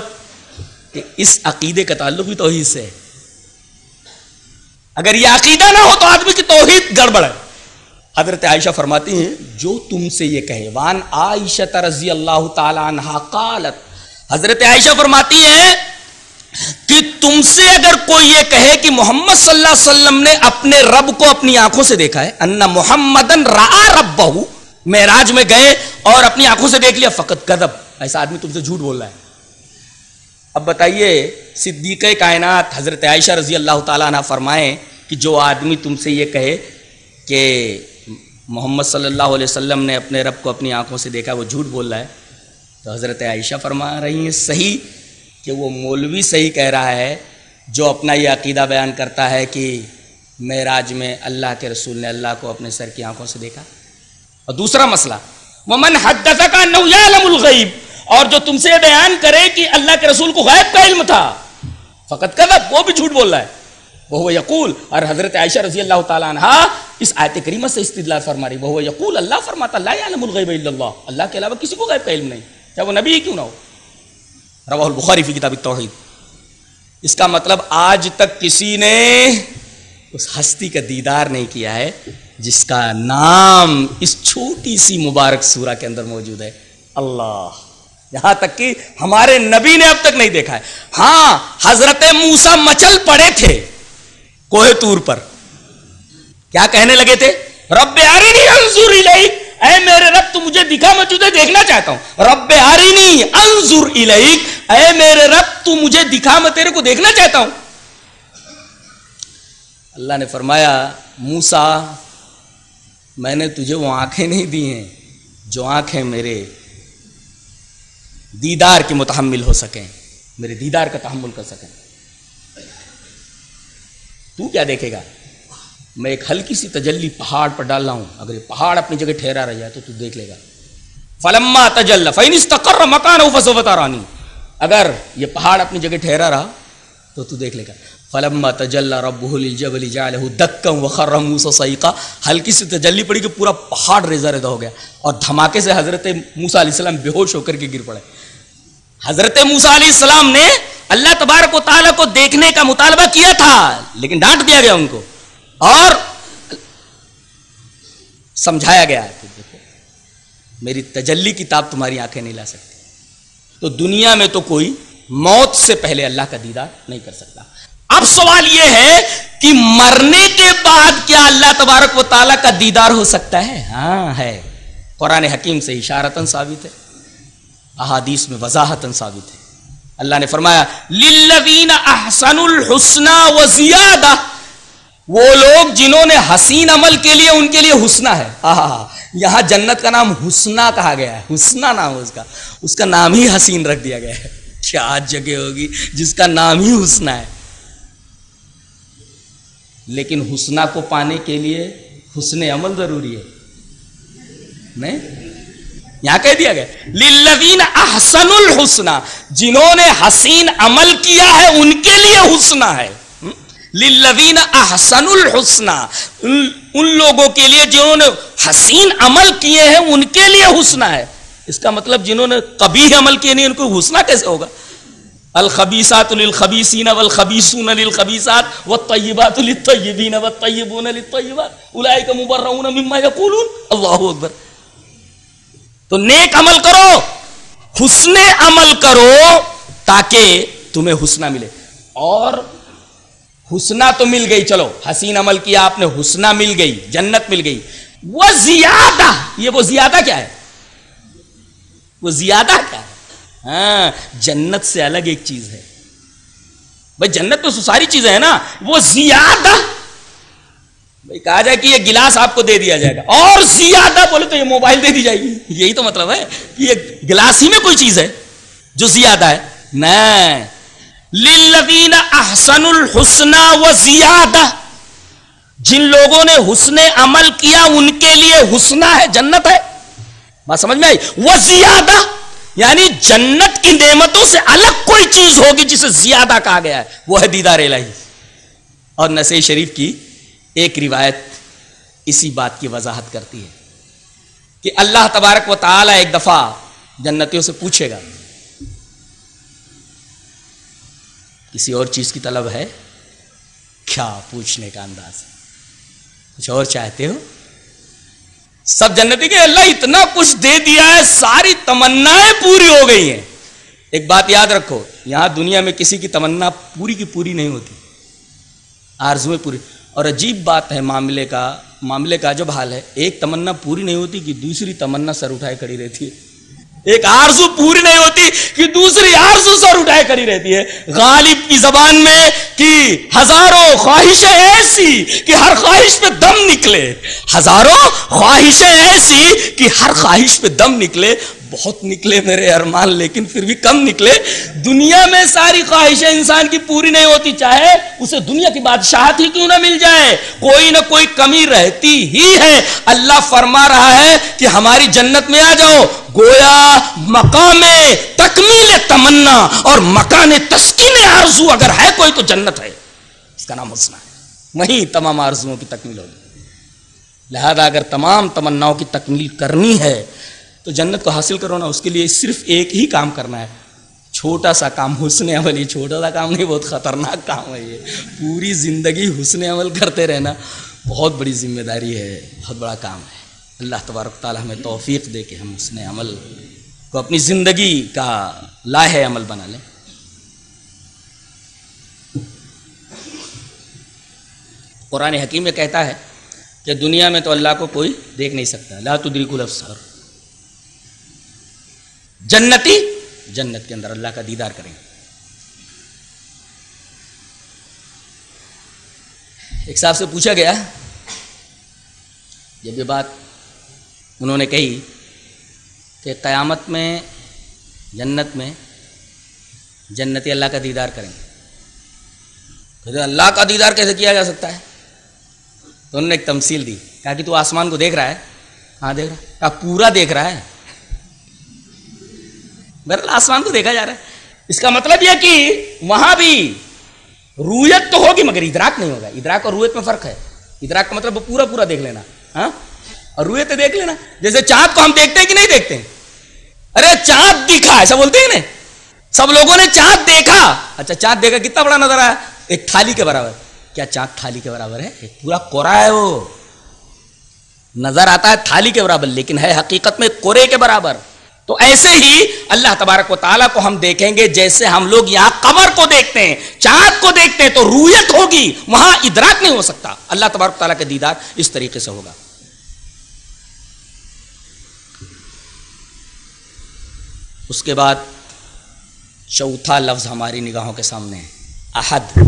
کہ اس عقیدے کا تعلق بھی توحید سے ہے اگر یہ عقیدہ نہ ہو تو آدمی کی توحید گڑبڑ ہے حضرت عائشہ فرماتی ہیں جو تم سے یہ کہے وان عائشہ رضی اللہ تعالی عنہ قالت حضرت عائشہ فرماتی ہیں کہ تم سے اگر کوئی یہ کہے کہ محمد صلی اللہ علیہ وسلم نے اپنے رب کو اپنی آنکھوں سے دیکھا ہے بہو میں گئے اور اپنی آنکھوں سے دیکھ لیا فقط کدب ایسا آدمی تم سے جھوٹ بول رہا ہے اب بتائیے صدیق کائنات حضرت عائشہ رضی اللہ تعالیٰ نے فرمائے کہ جو آدمی تم سے یہ کہے کہ محمد صلی اللہ علیہ وسلم نے اپنے رب کو اپنی آنکھوں سے دیکھا وہ جھوٹ بول رہا ہے تو حضرت عائشہ فرما رہی ہیں صحیح کہ وہ مولوی صحیح کہہ رہا ہے جو اپنا یہ عقیدہ بیان کرتا ہے کہ معراج میں اللہ کے رسول نے اللہ کو اپنے سر کی آنکھوں سے دیکھا اور دوسرا مسئلہ الغیب اور جو تم سے یہ بیان کرے کہ اللہ کے رسول کو غیب کا علم تھا فقط کذب وہ بھی جھوٹ بول رہا ہے وہ یقول اور حضرت عائشہ رضی اللہ تعالیٰ عنہ اس کریمہ سے استدلال فرما رہی وہ یقول اللہ فرماتا لا یعلم الغیب الا اللہ اللہ کے علاوہ کسی کو غیب کا علم نہیں چاہے وہ نبی کیوں نہ ہو البخاری فی کتاب التوحید اس کا مطلب آج تک کسی نے اس ہستی کا دیدار نہیں کیا ہے جس کا نام اس چھوٹی سی مبارک سورہ کے اندر موجود ہے اللہ یہاں تک کہ ہمارے نبی نے اب تک نہیں دیکھا ہے ہاں حضرت موسا مچل پڑے تھے کوہ تور پر کیا کہنے لگے تھے رب انظر الیک اے میرے رب تو مجھے دکھا میں تجھے دیکھنا چاہتا ہوں رب رب انظر الیک اے میرے تو مجھے دکھا میں تیرے کو دیکھنا چاہتا ہوں اللہ نے فرمایا موسا میں نے تجھے وہ آنکھیں نہیں دی ہیں جو آنکھیں میرے دیدار کے متحمل ہو سکیں میرے دیدار کا تحمل کر سکیں تو کیا دیکھے گا میں ایک ہلکی سی تجلی پہاڑ پر ڈال رہا ہوں اگر یہ پہاڑ اپنی جگہ ٹھہرا رہ جائے تو تو دیکھ لے گا فلما تجل فین استقر مکان رانی اگر یہ پہاڑ اپنی جگہ ٹھہرا رہا تو تو دیکھ لے گا فلما تجل رب صیقا ہلکی سی تجلی پڑی کہ پورا پہاڑ ریزہ ریزہ ہو گیا اور دھماکے سے حضرت موسی علیہ السلام بے ہوش ہو کر کے گر پڑے حضرت موسی علیہ السلام نے اللہ تبارک و تعالیٰ کو دیکھنے کا مطالبہ کیا تھا لیکن ڈانٹ دیا گیا ان کو اور سمجھایا گیا ہے کہ دیکھو میری تجلی کتاب تمہاری آنکھیں نہیں لا سکتی تو دنیا میں تو کوئی موت سے پہلے اللہ کا دیدار نہیں کر سکتا اب سوال یہ ہے کہ مرنے کے بعد کیا اللہ تبارک و تعالیٰ کا دیدار ہو سکتا ہے ہاں ہے قرآن حکیم سے اشارتاً ثابت ہے احادیث میں وضاحتاً ثابت ہے اللہ نے فرمایا وزیادہ وہ لوگ جنہوں نے حسین عمل کے لیے ان کے لیے حسنا ہے (laughs) ہاں، ہاں، ہاں۔ یہاں جنت کا نام حسنا کہا گیا ہے حسنا نام اس کا اس کا نام ہی حسین رکھ دیا گیا ہے (laughs) کیا آج جگہ ہوگی جس کا نام ہی حسنا ہے لیکن حسنا کو پانے کے لیے حسن عمل ضروری ہے نہیں یہاں کہہ دیا گیا للذین احسن الحسنہ جنہوں نے حسین عمل کیا ہے ان کے لیے حسنا ہے للذین احسن الحسن ان لوگوں کے لیے جنہوں نے حسین عمل کیے ہیں ان کے لیے حسنہ ہے اس کا مطلب جنہوں نے قبیح عمل کیے نہیں ان کو حسنہ کیسے ہوگا الخبیسات للخبیسین والخبیسون للخبیسات والطیبات للطیبین والطیبون للطیبات اولئیک مبرعون مما یقولون اللہ اکبر تو نیک عمل کرو حسن عمل کرو تاکہ تمہیں حسنہ ملے اور تو مل گئی چلو حسین عمل کیا آپ نے حسنا مل گئی جنت مل گئی وہ زیادہ زیادہ زیادہ یہ وہ وہ کیا کیا ہے ہے ہاں جنت سے الگ ایک چیز ہے بھائی جنت تو ساری چیزیں کہا جائے کہ یہ گلاس آپ کو دے دیا جائے گا اور زیادہ بولے تو یہ موبائل دے دی جائے گی یہی تو مطلب ہے کہ یہ گلاس ہی میں کوئی چیز ہے جو زیادہ ہے نہیں للذین احسن الحسنہ زیادہ جن لوگوں نے حسن عمل کیا ان کے لیے حسنہ ہے جنت ہے بات سمجھ میں آئی وہ زیادہ یعنی جنت کی نعمتوں سے الگ کوئی چیز ہوگی جسے زیادہ کہا گیا ہے وہ ہے دیدار الہی اور نسے شریف کی ایک روایت اسی بات کی وضاحت کرتی ہے کہ اللہ تبارک و تعالی ایک دفعہ جنتیوں سے پوچھے گا کسی اور چیز کی طلب ہے کیا پوچھنے کا انداز ہے کچھ اور چاہتے ہو سب جنتی کے اللہ اتنا کچھ دے دیا ہے ساری تمنا پوری ہو گئی ہیں ایک بات یاد رکھو یہاں دنیا میں کسی کی تمنا پوری کی پوری نہیں ہوتی آرزو میں پوری اور عجیب بات ہے معاملے کا معاملے کا جب حال ہے ایک تمنا پوری نہیں ہوتی کہ دوسری تمنا سر اٹھائے کھڑی رہتی ہے ایک آرزو پوری نہیں ہوتی کہ دوسری آرزو سر اٹھائے کری رہتی ہے غالب کی زبان میں کہ ہزاروں خواہشیں ایسی کہ ہر خواہش پہ دم نکلے ہزاروں خواہشیں ایسی کہ ہر خواہش پہ دم نکلے بہت نکلے میرے ارمان لیکن پھر بھی کم نکلے دنیا میں ساری خواہشیں انسان کی پوری نہیں ہوتی چاہے اسے دنیا کی بادشاہت ہی کیوں نہ مل جائے کوئی نہ کوئی کمی رہتی ہی ہے اللہ فرما رہا ہے کہ ہماری جنت میں آ جاؤ گویا مقام تکمیل تمنا اور مکان تسکین آرزو اگر ہے کوئی تو جنت ہے اس کا نام حسنا ہے وہیں تمام آرزوؤں کی تکمیل ہوگی لہذا اگر تمام تمناؤں کی تکمیل کرنی ہے تو جنت کو حاصل کرو نا اس کے لیے صرف ایک ہی کام کرنا ہے چھوٹا سا کام حسن عمل یہ چھوٹا سا کام نہیں بہت خطرناک کام ہے یہ پوری زندگی حسن عمل کرتے رہنا بہت بڑی ذمہ داری ہے بہت بڑا کام ہے اللہ تبارک تعالیٰ ہمیں توفیق دے کے ہم حسن عمل کو اپنی زندگی کا لاہ عمل بنا لیں قرآن حکیم میں کہتا ہے کہ دنیا میں تو اللہ کو کوئی دیکھ نہیں سکتا لا تدریک الفسر جنتی جنت کے اندر اللہ کا دیدار کریں ایک صاحب سے پوچھا گیا جب یہ بات انہوں نے کہی کہ قیامت میں جنت میں جنتی اللہ کا دیدار کریں گے اللہ کا دیدار کیسے کیا جا سکتا ہے تو انہوں نے ایک تمثیل دی کہا کہ تو آسمان کو دیکھ رہا ہے ہاں دیکھ رہا کہا پورا دیکھ رہا ہے بہرحال آسمان تو دیکھا جا رہا ہے اس کا مطلب یہ کہ وہاں بھی رویت تو ہوگی مگر ادراک نہیں ہوگا ادراک اور رویت میں فرق ہے ادراک کا مطلب پورا پورا دیکھ لینا ہاں اور رویت دیکھ لینا جیسے چاند کو ہم دیکھتے ہیں کہ نہیں دیکھتے ہیں ارے چاند دکھا ایسا بولتے ہیں نا سب لوگوں نے چاند دیکھا اچھا چاند دیکھا کتنا بڑا نظر آیا ایک تھالی کے برابر کیا چاند تھالی کے برابر ہے پورا کورا ہے وہ نظر آتا ہے تھالی کے برابر لیکن ہے حقیقت میں کورے کے برابر تو ایسے ہی اللہ تبارک و تعالیٰ کو ہم دیکھیں گے جیسے ہم لوگ یہاں قبر کو دیکھتے ہیں چاند کو دیکھتے ہیں تو رویت ہوگی وہاں ادراک نہیں ہو سکتا اللہ تبارک تعالیٰ کا دیدار اس طریقے سے ہوگا اس کے بعد چوتھا لفظ ہماری نگاہوں کے سامنے ہے احد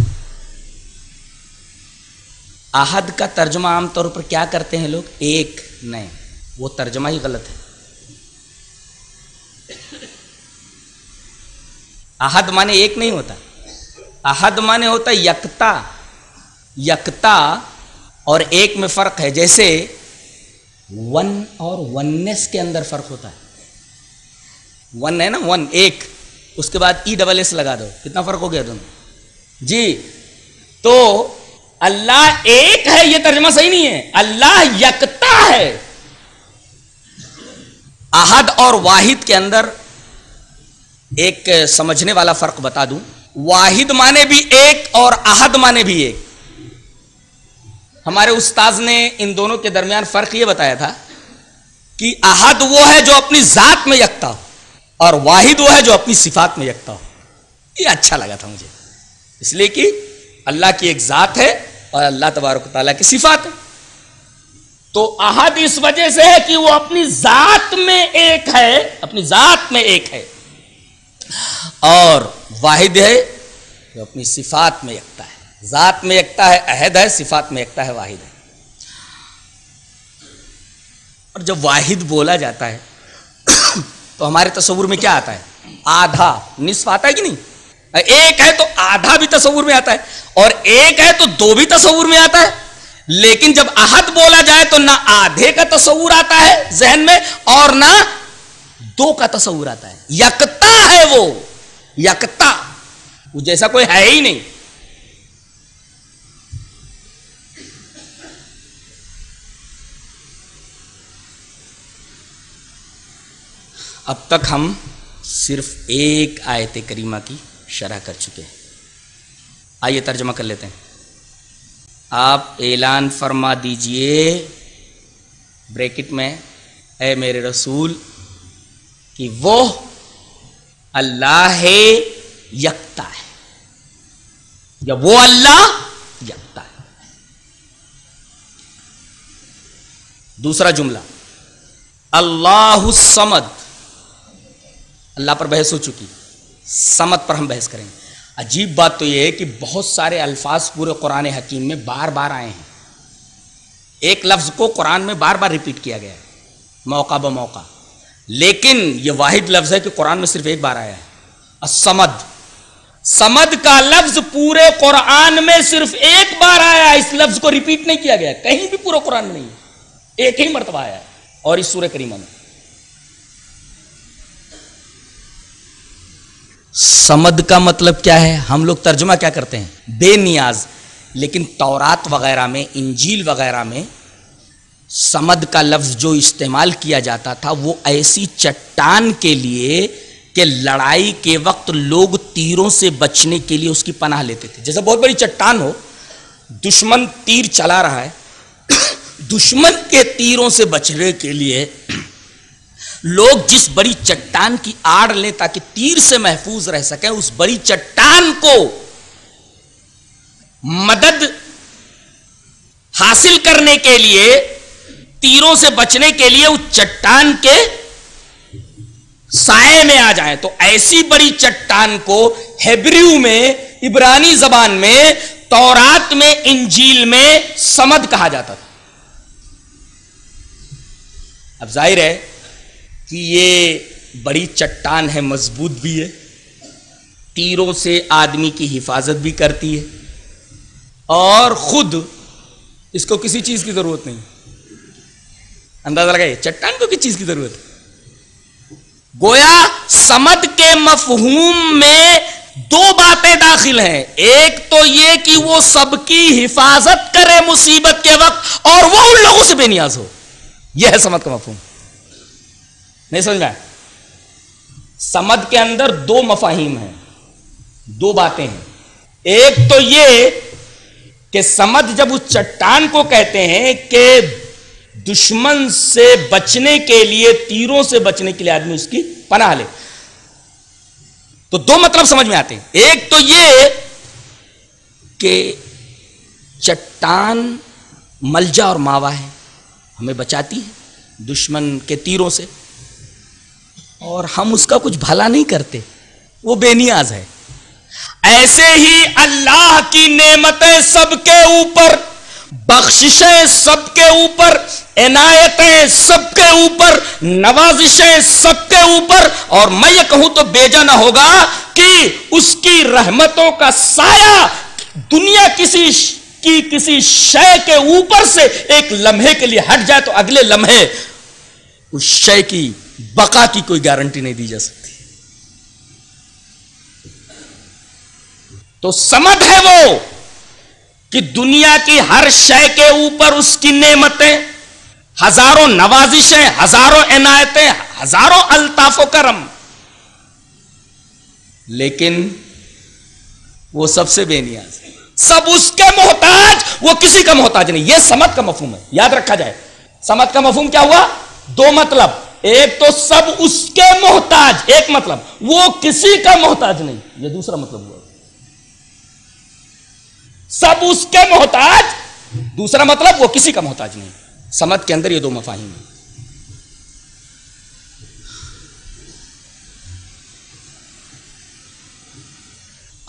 احد کا ترجمہ عام طور پر کیا کرتے ہیں لوگ ایک نئے وہ ترجمہ ہی غلط ہے احد مانے ایک نہیں ہوتا احد مانے ہوتا یکتا یکتا اور ایک میں فرق ہے جیسے ون اور ونس کے اندر فرق ہوتا ہے ون ہے نا ون ایک اس کے بعد ای ڈبل ایس لگا دو کتنا فرق ہو گیا دونوں جی تو اللہ ایک ہے یہ ترجمہ صحیح نہیں ہے اللہ یکتا ہے احد اور واحد کے اندر ایک سمجھنے والا فرق بتا دوں واحد معنی بھی ایک اور احد معنی بھی ایک ہمارے استاذ نے ان دونوں کے درمیان فرق یہ بتایا تھا کہ احد وہ ہے جو اپنی ذات میں یکتا ہو اور واحد وہ ہے جو اپنی صفات میں یکتا ہو یہ اچھا لگا تھا مجھے اس لیے کہ اللہ کی ایک ذات ہے اور اللہ تبارک تعالیٰ کی صفات ہے تو احد اس وجہ سے ہے کہ وہ اپنی ذات میں ایک ہے اپنی ذات میں ایک ہے اور واحد ہے جو اپنی صفات میں یکتا یکتا یکتا ہے ہے ہے ہے ہے ہے ذات میں میں صفات واحد واحد اور جب بولا جاتا تو ہمارے تصور میں کیا آتا ہے آدھا نصف آتا ہے کہ نہیں ایک ہے تو آدھا بھی تصور میں آتا ہے اور ایک ہے تو دو بھی تصور میں آتا ہے لیکن جب احد بولا جائے تو نہ آدھے کا تصور آتا ہے ذہن میں اور نہ دو کا تصور آتا ہے یکتا ہے وہ یکتا وہ جیسا کوئی ہے ہی نہیں اب تک ہم صرف ایک آیت کریمہ کی شرح کر چکے ہیں آئیے ترجمہ کر لیتے ہیں آپ اعلان فرما دیجئے بریکٹ میں اے میرے رسول کہ وہ اللہ یکتا ہے یا وہ اللہ یکتا ہے دوسرا جملہ اللہ سمد اللہ پر بحث ہو چکی سمد پر ہم بحث کریں گے عجیب بات تو یہ ہے کہ بہت سارے الفاظ پورے قرآن حکیم میں بار بار آئے ہیں ایک لفظ کو قرآن میں بار بار ریپیٹ کیا گیا ہے موقع بموقع موقع لیکن یہ واحد لفظ ہے کہ قرآن میں صرف ایک بار آیا ہے السمد سمد کا لفظ پورے قرآن میں صرف ایک بار آیا اس لفظ کو ریپیٹ نہیں کیا گیا کہیں بھی پورے قرآن میں نہیں ایک ہی مرتبہ آیا اور اس سورہ کریمہ میں سمد کا مطلب کیا ہے ہم لوگ ترجمہ کیا کرتے ہیں بے نیاز لیکن تورات وغیرہ میں انجیل وغیرہ میں سمد کا لفظ جو استعمال کیا جاتا تھا وہ ایسی چٹان کے لیے کہ لڑائی کے وقت لوگ تیروں سے بچنے کے لیے اس کی پناہ لیتے تھے جیسے بہت بڑی چٹان ہو دشمن تیر چلا رہا ہے دشمن کے تیروں سے بچنے کے لیے لوگ جس بڑی چٹان کی آڑ لیں تاکہ تیر سے محفوظ رہ سکیں اس بڑی چٹان کو مدد حاصل کرنے کے لیے تیروں سے بچنے کے لیے اس چٹان کے سائے میں آ جائیں تو ایسی بڑی چٹان کو ہیبریو میں عبرانی زبان میں تورات میں انجیل میں سمد کہا جاتا تھا اب ظاہر ہے کہ یہ بڑی چٹان ہے مضبوط بھی ہے تیروں سے آدمی کی حفاظت بھی کرتی ہے اور خود اس کو کسی چیز کی ضرورت نہیں اندازہ لگائیے چٹان کو کس چیز کی ضرورت ہے گویا سمد کے مفہوم میں دو باتیں داخل ہیں ایک تو یہ کہ وہ سب کی حفاظت کرے مصیبت کے وقت اور وہ ان لوگوں سے بے نیاز ہو یہ ہے سمد کا مفہوم سمجھ میں سمد کے اندر دو مفاہیم ہیں دو باتیں ہیں ایک تو یہ کہ سمد جب اس چٹان کو کہتے ہیں کہ دشمن سے بچنے کے لیے تیروں سے بچنے کے لیے آدمی اس کی پناہ لے تو دو مطلب سمجھ میں آتے ہیں ایک تو یہ کہ چٹان ملجا اور ماوا ہے ہمیں بچاتی ہے دشمن کے تیروں سے اور ہم اس کا کچھ بھلا نہیں کرتے وہ بے نیاز ہے ایسے ہی اللہ کی نعمتیں سب کے اوپر بخششیں سب کے اوپر عنایتیں سب کے اوپر نوازشیں سب کے اوپر اور میں یہ کہوں تو بیجا نہ ہوگا کہ اس کی رحمتوں کا سایہ دنیا کسی کی کسی شے کے اوپر سے ایک لمحے کے لیے ہٹ جائے تو اگلے لمحے اس شے کی بقا کی کوئی گارنٹی نہیں دی جا سکتی تو سمجھ ہے وہ کہ دنیا کی ہر شے کے اوپر اس کی نعمتیں ہزاروں نوازشیں ہزاروں عنایتیں ہزاروں الطاف و کرم لیکن وہ سب سے بے نیاز ہے سب اس کے محتاج وہ کسی کا محتاج نہیں یہ سمت کا مفہوم ہے یاد رکھا جائے سمت کا مفہوم کیا ہوا دو مطلب ایک تو سب اس کے محتاج ایک مطلب وہ کسی کا محتاج نہیں یہ دوسرا مطلب ہوا سب اس کے محتاج دوسرا مطلب وہ کسی کا محتاج نہیں سمت کے اندر یہ دو مفاہیم ہیں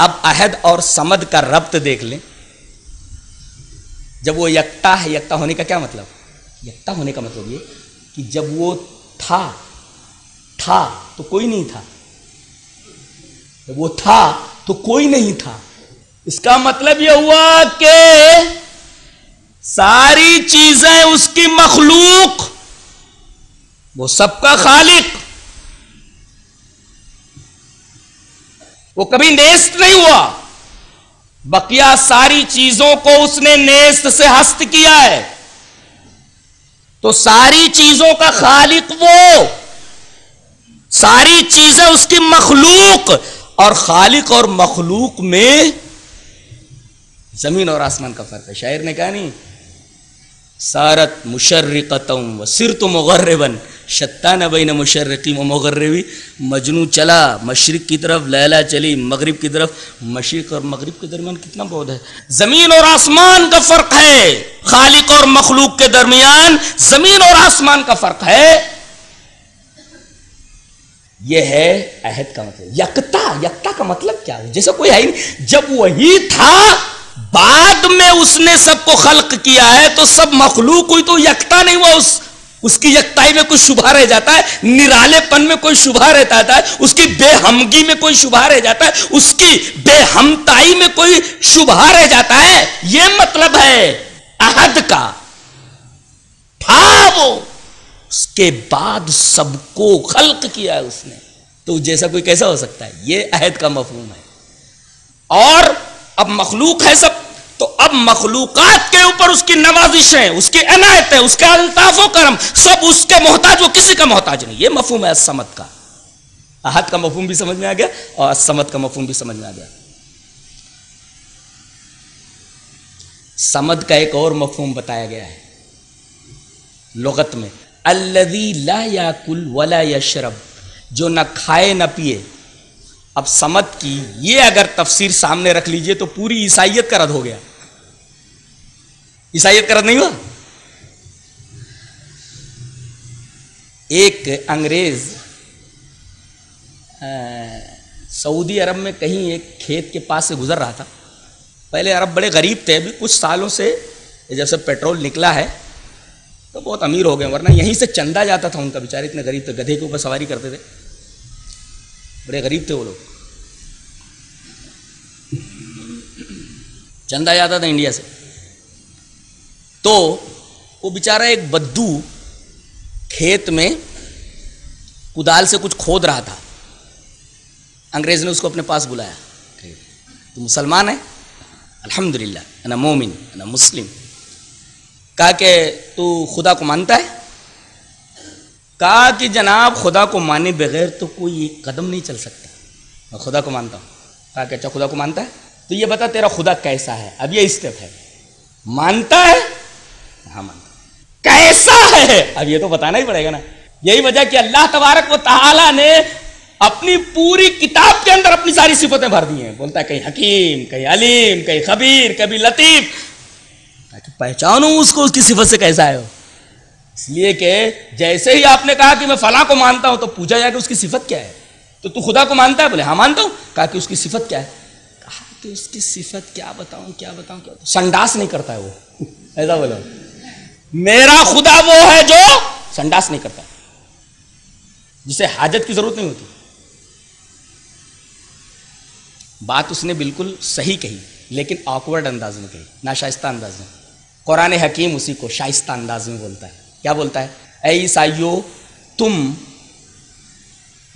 اب عہد اور سمد کا ربط دیکھ لیں جب وہ یکتا ہے یکتا ہونے کا کیا مطلب یکتا ہونے کا مطلب یہ کہ جب وہ تھا تو کوئی نہیں تھا وہ تھا تو کوئی نہیں تھا اس کا مطلب یہ ہوا کہ ساری چیزیں اس کی مخلوق وہ سب کا خالق وہ کبھی نیست نہیں ہوا بقیہ ساری چیزوں کو اس نے نیست سے ہست کیا ہے تو ساری چیزوں کا خالق وہ ساری چیزیں اس کی مخلوق اور خالق اور مخلوق میں زمین اور آسمان کا فرق ہے شاعر نے کہا نہیں سارت و مغربن شتان بین مشرقی و مغربی مجنو چلا مشرق کی طرف لیلا چلی مغرب کی طرف مشرق اور مغرب کے درمیان کتنا بہت ہے زمین اور آسمان کا فرق ہے خالق اور مخلوق کے درمیان زمین اور آسمان کا فرق ہے یہ ہے عہد کا مطلب یکتا یکتا کا مطلب کیا ہے جیسا کوئی ہے جب وہی تھا بعد میں اس نے سب کو خلق کیا ہے تو سب مخلوق کوئی تو یکتا نہیں ہوا اس اس کی یکتائی میں کوئی شبہ رہ جاتا ہے نرالے پن میں کوئی شبہ رہتا ہے اس کی بے ہمگی میں کوئی شبہ رہ جاتا ہے اس کی بے ہمتائی میں کوئی شبہ رہ جاتا ہے یہ مطلب ہے عہد کا تھا وہ اس کے بعد سب کو خلق کیا ہے اس نے تو جیسا کوئی کیسا ہو سکتا ہے یہ عہد کا مفہوم ہے اور اب مخلوق ہے سب تو اب مخلوقات کے اوپر اس کی نوازشیں اس کی عنایتیں اس کے الطاف و کرم سب اس کے محتاج وہ کسی کا محتاج نہیں یہ مفہوم ہے اسمت کا احد کا مفہوم بھی سمجھ میں آ گیا اور اسمت کا مفہوم بھی سمجھ میں آ گیا سمد کا ایک اور مفہوم بتایا گیا ہے لغت میں الدیلا یا کل ولا یا شرب جو نہ کھائے نہ پیے اب سمت کی یہ اگر تفسیر سامنے رکھ لیجئے تو پوری عیسائیت کا رد ہو گیا عیسائیت کا رد نہیں ہوا ایک انگریز سعودی عرب میں کہیں ایک کھیت کے پاس سے گزر رہا تھا پہلے عرب بڑے غریب تھے ابھی کچھ سالوں سے جب سے پیٹرول نکلا ہے تو بہت امیر ہو گئے ورنہ یہیں سے چندہ جاتا تھا ان کا بیچارے اتنے غریب تھے گدھے کے اوپر سواری کرتے تھے بڑے غریب تھے وہ لوگ چند آیا جاتا تھا انڈیا سے تو وہ بیچارہ ایک بدو کھیت میں کدال سے کچھ کھود رہا تھا انگریز نے اس کو اپنے پاس بلایا تو مسلمان ہے الحمد للہ مومن مومن مسلم کہا کہ تو خدا کو مانتا ہے کہا کہ جناب خدا کو مانے بغیر تو کوئی ایک قدم نہیں چل سکتا میں خدا کو مانتا ہوں کہا کہ اچھا خدا کو مانتا ہے تو یہ بتا تیرا خدا کیسا ہے اب یہ اسٹیپ ہے مانتا مانتا ہے ہاں کیسا ہے اب یہ تو بتانا ہی پڑے گا نا یہی وجہ کہ اللہ تبارک و تعالی نے اپنی پوری کتاب کے اندر اپنی ساری صفتیں بھر دی ہیں بولتا ہے کہیں حکیم کہیں علیم کہیں خبیر کبھی لطیف تاکہ ہوں اس کو اس کی صفت سے کیسا ہے اس لیے کہ جیسے ہی آپ نے کہا کہ میں فلاں کو مانتا ہوں تو پوچھا جائے کہ اس کی صفت کیا ہے تو تو خدا کو مانتا ہے بولے ہاں مانتا ہوں کہا کہ اس کی صفت کیا ہے کہا کہ اس کی صفت کیا بتاؤں کیا بتاؤں کیا بتاؤں سنڈاس نہیں کرتا ہے وہ ایسا بولا میرا خدا وہ ہے جو سنڈاس نہیں کرتا جسے حاجت کی ضرورت نہیں ہوتی بات اس نے بالکل صحیح کہی لیکن آکورڈ انداز میں کہی ناشائستہ شائستہ انداز میں قرآن حکیم اسی کو شائستہ انداز میں بولتا ہے کیا بولتا ہے اے عیسائیو تم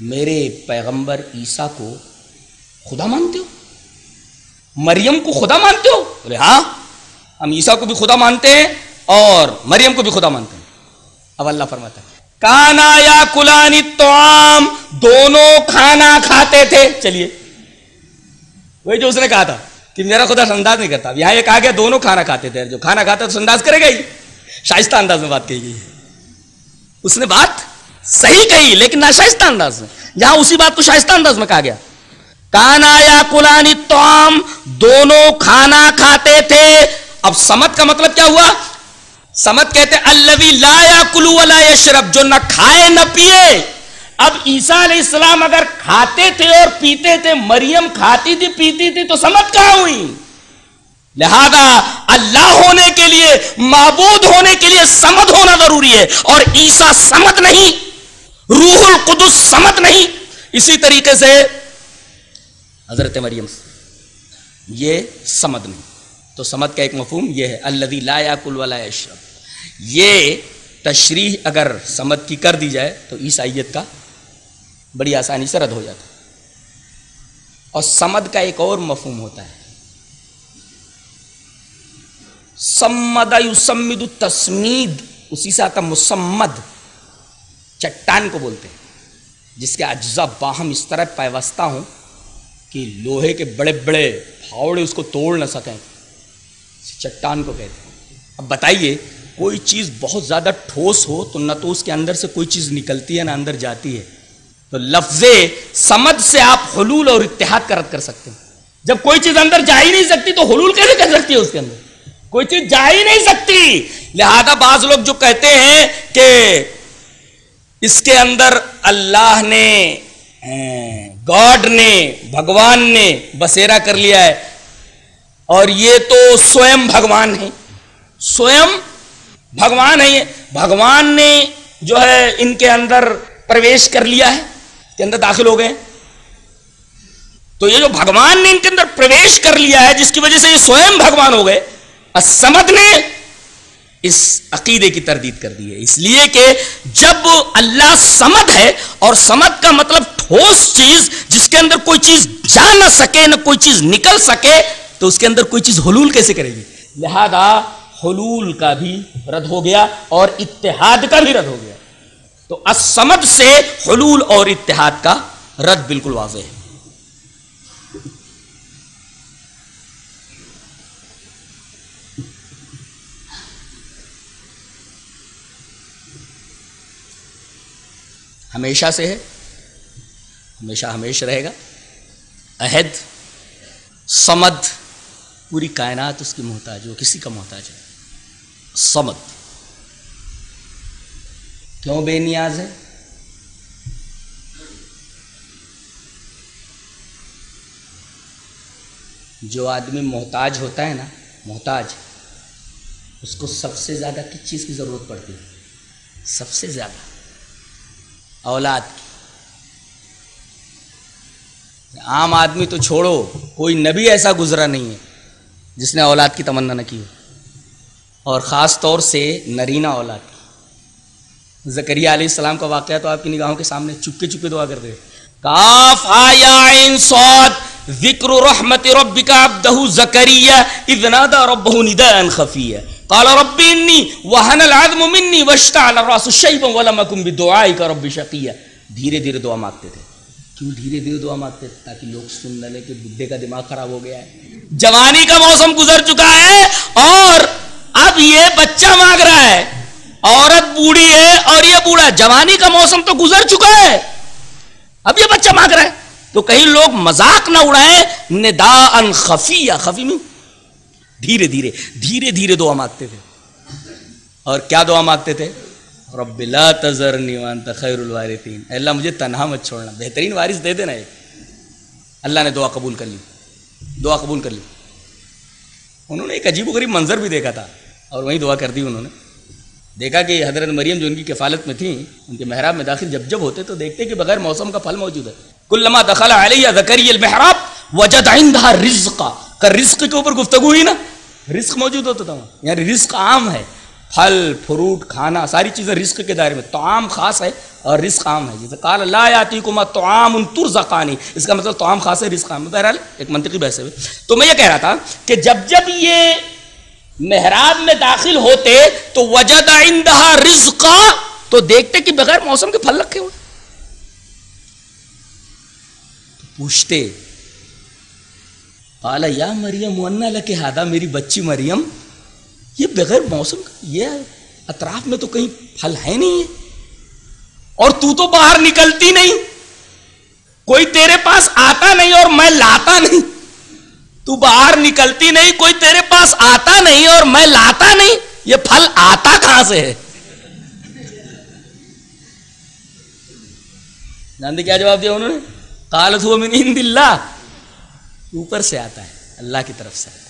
میرے پیغمبر عیسیٰ کو خدا مانتے ہو مریم کو خدا مانتے بولے ہاں ہم عیسیٰ کو بھی خدا مانتے ہیں اور مریم کو بھی خدا مانتے ہیں اب اللہ فرماتا ہے کانا یا کلانی توام دونوں کھانا کھاتے تھے چلیے وہی جو اس نے کہا تھا کہ میرا خدا سنداز نہیں کرتا یہاں یہ کہا گیا دونوں کھانا کھاتے تھے جو کھانا کھاتا تو سنداز کرے گا شائستہ انداز میں بات کہی گئی ہے اس نے بات صحیح کہی لیکن ناشائستہ انداز میں یہاں اسی بات کو شائستہ انداز میں کہا گیا کانا یا کلانی دونوں کھانا کھاتے تھے اب سمت کا مطلب کیا ہوا سمت کہتے اللہ کلو ولا شرب جو نہ کھائے نہ پیے اب عیسیٰ علیہ السلام اگر کھاتے تھے اور پیتے تھے مریم کھاتی تھی پیتی تھی تو سمت کہاں ہوئی لہذا اللہ ہونے کے لیے معبود ہونے کے لیے سمت ہونا ضروری ہے اور عیسیٰ سمت نہیں روح القدس سمت نہیں اسی طریقے سے حضرت مریم یہ سمد نہیں تو سمت کا ایک مفہوم یہ ہے اللہ کل اشرف یہ تشریح اگر سمد کی کر دی جائے تو عیسائیت کا بڑی آسانی سے رد ہو جاتا اور سمد کا ایک اور مفہوم ہوتا ہے سمد اسی سے آتا مسمد چٹان کو بولتے ہیں جس کے اجزاء باہم اس طرح پیوستہ ہوں کہ لوہے کے بڑے بڑے بھاوڑے اس کو توڑ نہ سکیں چٹان کو کہتے ہیں اب بتائیے کوئی چیز بہت زیادہ ٹھوس ہو تو نہ تو اس کے اندر سے کوئی چیز نکلتی ہے نہ اندر جاتی ہے تو لفظ سمجھ سے آپ حلول اور اتحاد کرت کر سکتے ہیں جب کوئی چیز اندر جا ہی نہیں سکتی تو حلول کیسے کر سکتی ہے اس کے اندر کوئی چیز جا ہی نہیں سکتی لہذا بعض لوگ جو کہتے ہیں کہ اس کے اندر اللہ نے گاڈ نے بھگوان نے بسیرا کر لیا ہے اور یہ تو بھگوان ہے سوئم بھگوان ہے یہ بھگوان نے جو ہے ان کے اندر پرویش کر لیا ہے کے اندر داخل ہو گئے تو یہ جو بھگوان نے ان کے اندر پرویش کر لیا ہے جس کی وجہ سے یہ سوئم بھگوان ہو گئے اسمد نے اس عقیدے کی تردید کر دی ہے اس لیے کہ جب اللہ سمد ہے اور سمد کا مطلب ٹھوس چیز جس کے اندر کوئی چیز جا نہ سکے نہ کوئی چیز نکل سکے تو اس کے اندر کوئی چیز حلول کیسے کرے گی لہذا حلول کا بھی رد ہو گیا اور اتحاد کا بھی رد ہو گیا تو اسمد سے حلول اور اتحاد کا رد بالکل واضح ہے ہمیشہ سے ہے ہمیشہ ہمیشہ رہے گا عہد سمد پوری کائنات اس کی محتاج ہو کسی کا محتاج ہے سمد کیوں بے نیاز ہے جو آدمی محتاج ہوتا ہے نا محتاج اس کو سب سے زیادہ کس چیز کی ضرورت پڑتی ہے سب سے زیادہ اولاد کی عام آدمی تو چھوڑو کوئی نبی ایسا گزرا نہیں ہے جس نے اولاد کی تمنا نہ کی اور خاص طور سے نرینا اولاد کی زکری علیہ السلام کا واقعہ تو آپ کی نگاہوں کے سامنے چپکے چپکے دعا کر دے کاف آیا ذکر رحمت دا رب ندا دعا خفیہ قال ربی انی وحن العظم منی وشتعل الراس شیبا ولمکم بدعائی کا ربی شقیہ دھیرے دھیرے دعا مانگتے تھے کیوں دھیرے دھیرے دعا مانگتے تھے تاکہ لوگ سن نہ لے کہ بدھے کا دماغ خراب ہو گیا ہے جوانی کا موسم گزر چکا ہے اور اب یہ بچہ مانگ رہا ہے عورت بوڑی ہے اور یہ بوڑا جوانی کا موسم تو گزر چکا ہے اب یہ بچہ مانگ رہا ہے تو کہیں لوگ مذاق نہ اڑائیں ندا ان خفیہ خفی میں دھیرے دھیرے دھیرے دھیرے دعا مانگتے تھے اور کیا دعا مانگتے تھے رب لا خیر الوارثین اللہ مجھے تنہا مت چھوڑنا بہترین وارث دے ایک اللہ نے دعا قبول کر لی دعا قبول کر لی انہوں نے ایک عجیب و غریب منظر بھی دیکھا تھا اور وہیں دعا کر دی انہوں نے دیکھا کہ حضرت مریم جو ان کی کفالت میں تھیں ان کے محراب میں داخل جب جب ہوتے تو دیکھتے کہ بغیر موسم کا پھل موجود ہے دخل علیہ المحراب وجد رزقا رزق کے اوپر گفتگو ہوئی نا رزق موجود ہوتا تھا وہاں یعنی رزق عام ہے پھل فروٹ کھانا ساری چیزیں رزق کے دائرے میں تعام خاص ہے اور رزق عام ہے جیسے کال اللہ آتی کو ماں تعام ان تر زکانی اس کا مطلب تعام خاص ہے رزق عام ہے بہرحال ایک منطقی بحث ہے تو میں یہ کہہ رہا تھا کہ جب جب یہ محراب میں داخل ہوتے تو وجد عندہ رزقا تو دیکھتے کہ بغیر موسم کے پھل رکھے ہوئے پوچھتے قال یا مریم انا لکے کے ہادہ میری بچی مریم یہ بغیر موسم کا یہ اطراف میں تو کہیں پھل ہے نہیں ہے اور تو تو باہر نکلتی نہیں کوئی تیرے پاس آتا نہیں اور میں لاتا نہیں تو باہر نکلتی نہیں کوئی تیرے پاس آتا نہیں اور میں لاتا نہیں یہ پھل آتا کہاں سے ہے جانتے کیا جواب دیا انہوں نے کالت ہوا من نہیں اللہ اوپر سے آتا ہے اللہ کی طرف سے آتا ہے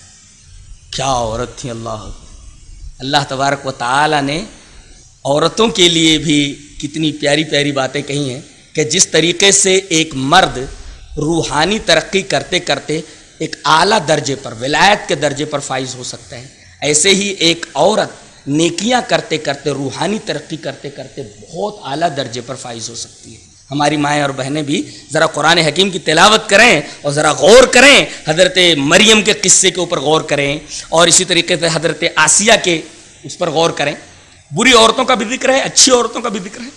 کیا عورت تھی اللہ اللہ تبارک و تعالی نے عورتوں کے لیے بھی کتنی پیاری پیاری باتیں کہی ہیں کہ جس طریقے سے ایک مرد روحانی ترقی کرتے کرتے ایک اعلیٰ درجے پر ولایت کے درجے پر فائز ہو سکتا ہے ایسے ہی ایک عورت نیکیاں کرتے کرتے روحانی ترقی کرتے کرتے بہت اعلیٰ درجے پر فائز ہو سکتی ہے ہماری مائیں اور بہنیں بھی ذرا قرآن حکیم کی تلاوت کریں اور ذرا غور کریں حضرت مریم کے قصے کے اوپر غور کریں اور اسی طریقے سے حضرت آسیہ کے اس پر غور کریں بری عورتوں کا بھی ذکر ہے اچھی عورتوں کا بھی ذکر ہے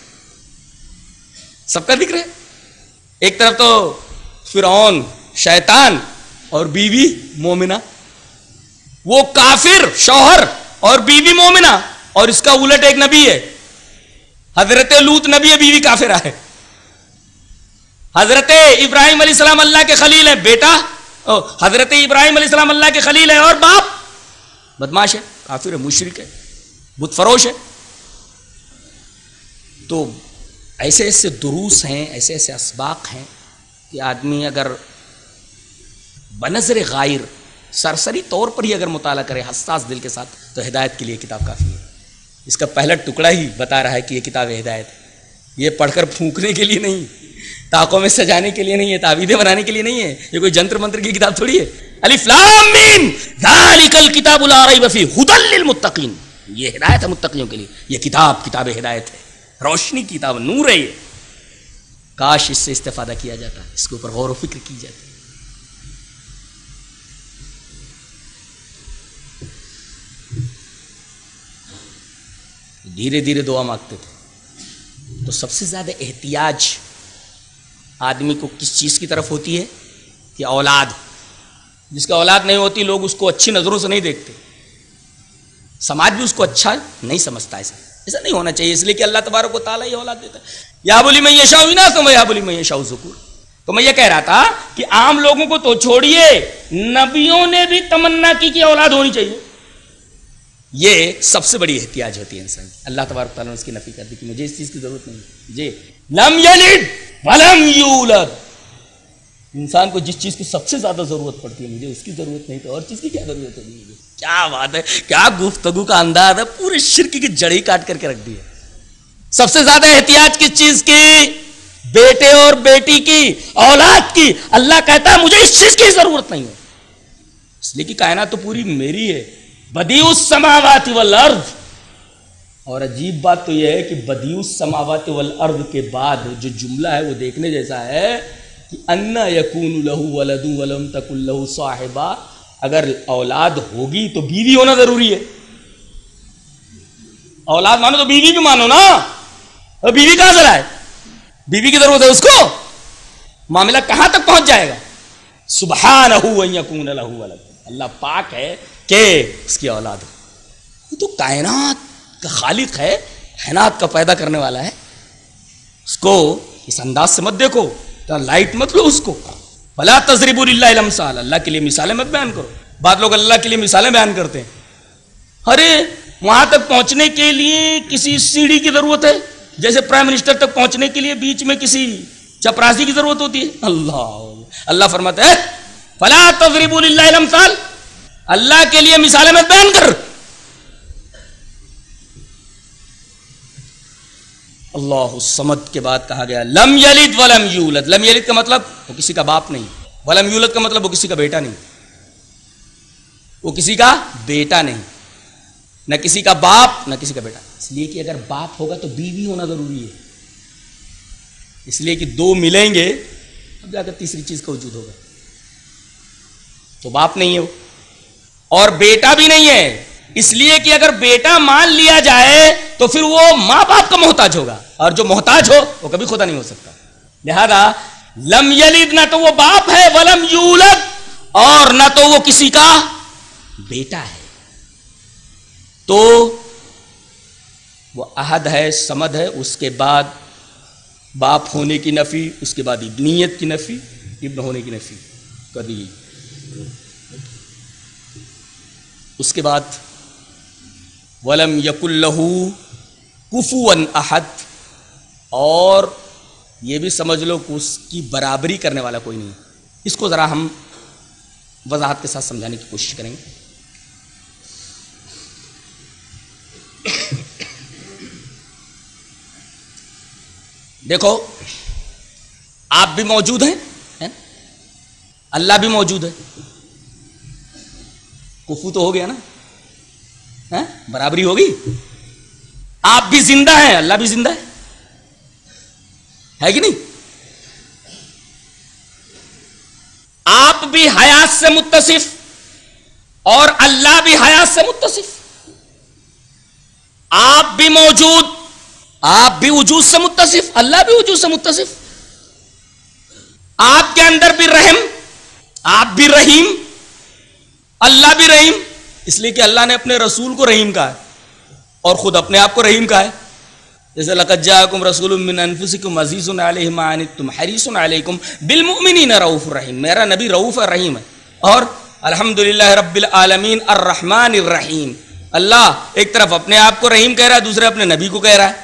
سب کا ذکر ہے ایک طرف تو فرعون شیطان اور بیوی مومنہ وہ کافر شوہر اور بیوی مومنہ اور اس کا الٹ ایک نبی ہے حضرت لوت نبی ہے بیوی کافر آئے حضرت ابراہیم علیہ السلام اللہ کے خلیل ہے بیٹا حضرت ابراہیم علیہ السلام اللہ کے خلیل ہے اور باپ بدماش ہے کافر ہے مشرق ہے بت فروش ہے تو ایسے ایسے دروس ہیں ایسے ایسے اسباق ہیں کہ آدمی اگر بنظر غائر سرسری طور پر ہی اگر مطالعہ کرے حساس دل کے ساتھ تو ہدایت کے لیے کتاب کافی ہے اس کا پہلا ٹکڑا ہی بتا رہا ہے کہ یہ کتاب ہدایت ہے یہ پڑھ کر پھونکنے کے لیے نہیں تاکوں میں سجانے کے لیے نہیں ہے تعویدیں بنانے کے لیے نہیں ہے یہ کوئی جنتر منتر کی کتاب تھوڑی ہے الف لام میم ذالک الکتاب لا ریب فی ہدی للمتقین یہ ہدایت ہے متقیوں کے لیے یہ کتاب کتاب ہدایت ہے روشنی کتاب نور ہے یہ کاش اس سے استفادہ کیا جاتا اس کے اوپر غور و فکر کی جاتی دھیرے دھیرے دعا مانگتے تھے تو سب سے زیادہ احتیاج آدمی کو کس چیز کی طرف ہوتی ہے کہ اولاد جس کا اولاد نہیں ہوتی لوگ اس کو اچھی نظروں سے نہیں دیکھتے سماج بھی اس کو اچھا نہیں سمجھتا ایسا ایسا نہیں ہونا چاہیے اس لیے کہ اللہ تبارک و تعالیٰ یہ اولاد دیتا ہے یا بولی میں یشاؤں نہ شاہ ذکور تو میں یہ کہہ رہا تھا کہ عام لوگوں کو تو چھوڑیے نبیوں نے بھی تمنا کی کہ اولاد ہونی چاہیے یہ سب سے بڑی احتیاط ہوتی ہے انسان کی اللہ تبارک تعالیٰ نے اس کی نفی کر دی کہ مجھے اس چیز کی ضرورت نہیں جی لم یلد ولم یولد انسان کو جس چیز کی سب سے زیادہ ضرورت پڑتی ہے مجھے اس کی ضرورت نہیں تو اور چیز کی کیا ضرورت ہے کیا گفتگو کا انداز ہے پورے شرک کی جڑی کاٹ کر کے رکھ دی ہے سب سے زیادہ احتیاط کس چیز کی بیٹے اور بیٹی کی اولاد کی اللہ کہتا ہے مجھے اس چیز کی ضرورت نہیں ہے اس لیے کہ کائنات تو پوری میری ہے السماوات سماوات اور عجیب بات تو یہ ہے کہ بدیوس کے بعد جو جملہ ہے وہ دیکھنے جیسا ہے کہ انا یقون الہو ولم تک الہو صاحبہ اگر اولاد ہوگی تو بیوی ہونا ضروری ہے اولاد مانو تو بیوی بھی مانو نا بیوی کہاں ذرا بیوی کی ضرورت ہے اس کو معاملہ کہاں تک پہنچ جائے گا سبحا ولد اللہ پاک ہے کہ اس کی اولاد ہو تو کائنات کا خالق ہے حینات کا پیدا کرنے والا ہے اس کو اس انداز سے مت دیکھو لائٹ مت لو اس کو بلا تجرب اللہ اللہ کے لیے مثالیں مت بیان کرو بعد لوگ اللہ کے لیے مثالیں بیان کرتے ہیں ارے وہاں تک پہنچنے کے لیے کسی سیڑھی کی ضرورت ہے جیسے پرائم منسٹر تک پہنچنے کے لیے بیچ میں کسی چپراسی کی ضرورت ہوتی ہے اللہ اللہ فرماتا ہے فلا اللہ اللہ کے لیے مثالیں مت بیان کر اللہ السمد کے بعد کہا گیا لم یلد ولم یولد لم یلد کا مطلب وہ کسی کا باپ نہیں ولم یولد کا مطلب وہ کسی کا بیٹا نہیں وہ کسی کا بیٹا نہیں نہ کسی کا باپ نہ کسی کا بیٹا اس لیے کہ اگر باپ ہوگا تو بیوی ہونا ضروری ہے اس لیے کہ دو ملیں گے اب جا کر تیسری چیز کا وجود ہوگا تو باپ نہیں ہے وہ اور بیٹا بھی نہیں ہے اس لیے کہ اگر بیٹا مان لیا جائے تو پھر وہ ماں باپ کا محتاج ہوگا اور جو محتاج ہو وہ کبھی خدا نہیں ہو سکتا لہذا لم یلد نہ تو وہ باپ ہے ولم یولد اور نہ تو وہ کسی کا بیٹا ہے تو وہ عہد ہے سمد ہے اس کے بعد باپ ہونے کی نفی اس کے بعد ابنیت کی نفی ابن ہونے کی نفی کر کبھی اس کے بعد ولم یق یک الو احد اور یہ بھی سمجھ لو کہ اس کی برابری کرنے والا کوئی نہیں اس کو ذرا ہم وضاحت کے ساتھ سمجھانے کی کوشش کریں گے دیکھو آپ بھی موجود ہیں اللہ بھی موجود ہے کفو تو ہو گیا نا ہاں؟ برابری ہوگی آپ بھی زندہ ہیں اللہ بھی زندہ ہے ہے کہ نہیں آپ بھی حیات سے متصف اور اللہ بھی حیات سے متصف آپ بھی موجود آپ بھی وجود سے متصف اللہ بھی وجود سے متصف آپ کے اندر بھی رحم آپ بھی رحیم اللہ بھی رحیم اس لیے کہ اللہ نے اپنے رسول کو رحیم کہا ہے اور خود اپنے آپ کو رحیم کہا ہے جیسے رسول عزیز رعف الرحیم میرا نبی رعف الرحیم ہے اور الحمد للہ رب العالمین الرحمٰن الرحیم اللہ ایک طرف اپنے آپ کو رحیم کہہ رہا ہے دوسرے اپنے نبی کو کہہ رہا ہے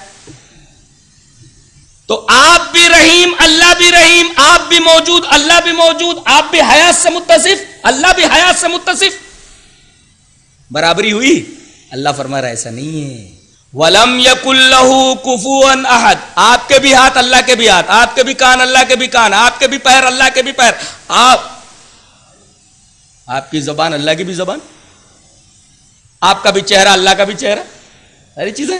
تو آپ بھی رحیم اللہ بھی رحیم آپ بھی موجود اللہ بھی موجود آپ بھی حیات سے متصف اللہ بھی حیات سے متصف برابری ہوئی اللہ فرما رہا ایسا نہیں ہے ولم یق اللہ کفو احد آپ کے بھی ہاتھ اللہ کے بھی ہاتھ آپ کے بھی کان اللہ کے بھی کان آپ کے بھی پیر اللہ کے بھی پیر آپ آپ کی زبان اللہ کی بھی زبان آپ کا بھی چہرہ اللہ کا بھی چہرہ ساری چیزیں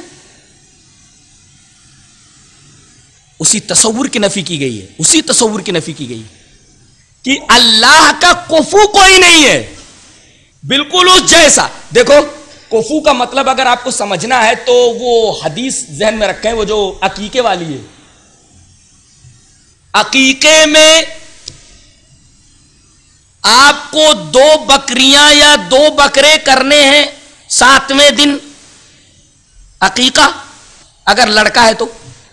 اسی تصور کی نفی کی گئی ہے اسی تصور کی نفی کی گئی کہ اللہ کا کفو کوئی نہیں ہے بالکل اس جیسا دیکھو کوفو کا مطلب اگر آپ کو سمجھنا ہے تو وہ حدیث ذہن میں رکھیں وہ جو عقیقے والی ہے عقیقے میں آپ کو دو بکریاں یا دو بکرے کرنے ہیں ساتویں دن عقیقہ اگر لڑکا ہے تو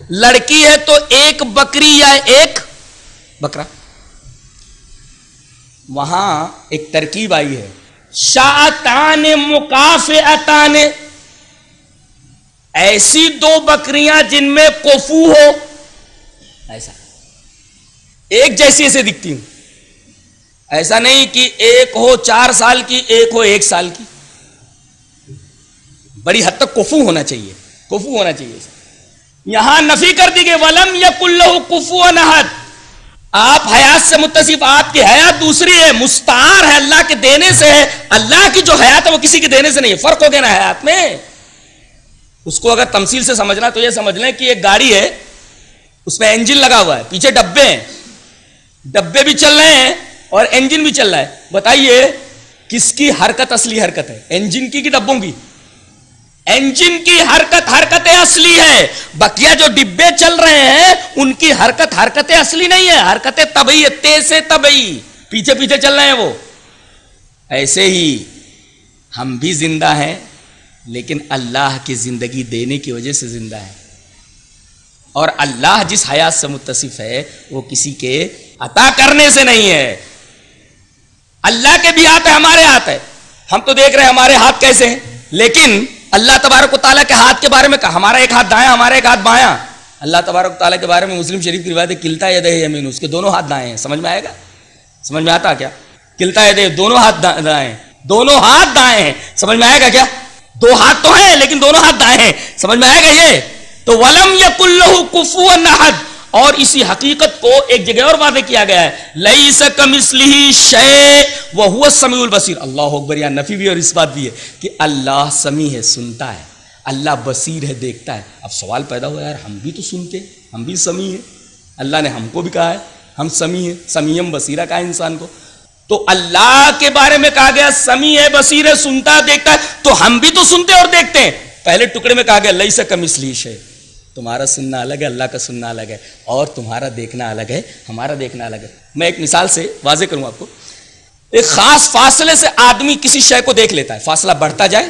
لڑکی ہے تو ایک بکری یا ایک بکرا وہاں ایک ترکیب آئی ہے شاعتان مقافعتان ایسی دو بکریاں جن میں کوفو ہو ایسا ایک جیسی ایسے دکھتی ہوں ایسا نہیں کہ ایک ہو چار سال کی ایک ہو ایک سال کی بڑی حد تک کفو ہونا چاہیے کفو ہونا چاہیے یہاں نفی کر دی گئی ولم یا کلو کفو نہ آپ حیات سے متصف آپ کی حیات دوسری ہے مستار ہے اللہ کے دینے سے اللہ کی جو حیات ہے وہ کسی کے دینے سے نہیں ہے فرق ہو گیا نا حیات میں اس کو اگر تمثیل سے سمجھنا تو یہ سمجھ لیں کہ ایک گاڑی ہے اس میں انجن لگا ہوا ہے پیچھے ڈبے ہیں ڈبے بھی چل رہے ہیں اور انجن بھی چل رہا ہے بتائیے کس کی حرکت اصلی حرکت ہے انجن کی ڈبوں کی انجن کی حرکت حرکت اصلی ہے بکیا جو ڈبے چل رہے ہیں ان کی حرکت حرکت اصلی نہیں ہے حرکت ہے تیز حرکتیں پیچھے پیچھے چل رہے ہیں وہ ایسے ہی ہم بھی زندہ ہیں لیکن اللہ کی زندگی دینے کی وجہ سے زندہ ہے اور اللہ جس حیات سے متصف ہے وہ کسی کے عطا کرنے سے نہیں ہے اللہ کے بھی ہاتھ ہے ہمارے ہاتھ ہے ہم تو دیکھ رہے ہیں ہمارے ہاتھ کیسے ہیں لیکن اللہ تبارک و تعالیٰ کے ہاتھ کے بارے میں کہا ہمارا ایک ہاتھ دائیں ہمارا ایک ہاتھ بایاں اللہ تبارک و تعالیٰ کے بارے میں مسلم شریف کی روایت ہے کلتا ید امین اس کے دونوں ہاتھ دائیں ہیں سمجھ میں آئے گا سمجھ میں آتا کیا کلتا ید دونوں ہاتھ دائیں دونوں ہاتھ دائیں ہیں سمجھ میں آئے گا کیا دو ہاتھ تو ہیں لیکن دونوں ہاتھ دائیں ہیں سمجھ میں آئے گا یہ تو ولم یق اللہ کفو اور اسی حقیقت کو ایک جگہ اور واضح کیا گیا ہے لئی سکم اسلی شے وہ ہوا سمیع البصیر اللہ اکبر یا نفی بھی اور اس بات بھی ہے کہ اللہ سمیع ہے سنتا ہے اللہ بصیر ہے دیکھتا ہے اب سوال پیدا ہوا یار ہم بھی تو سنتے ہم بھی سمیع ہیں اللہ نے ہم کو بھی کہا ہے ہم سمیع ہیں سمیم بصیرہ کہا ہے انسان کو تو اللہ کے بارے میں کہا گیا سمیع ہے بصیر ہے سنتا دیکھتا ہے تو ہم بھی تو سنتے اور دیکھتے ہیں پہلے ٹکڑے میں کہا گیا لئی سکم اسلی شے تمہارا سننا الگ ہے اللہ کا سننا الگ ہے اور تمہارا دیکھنا الگ ہے ہمارا دیکھنا الگ ہے میں ایک مثال سے واضح کروں آپ کو ایک خاص فاصلے سے آدمی کسی شے کو دیکھ لیتا ہے فاصلہ بڑھتا جائے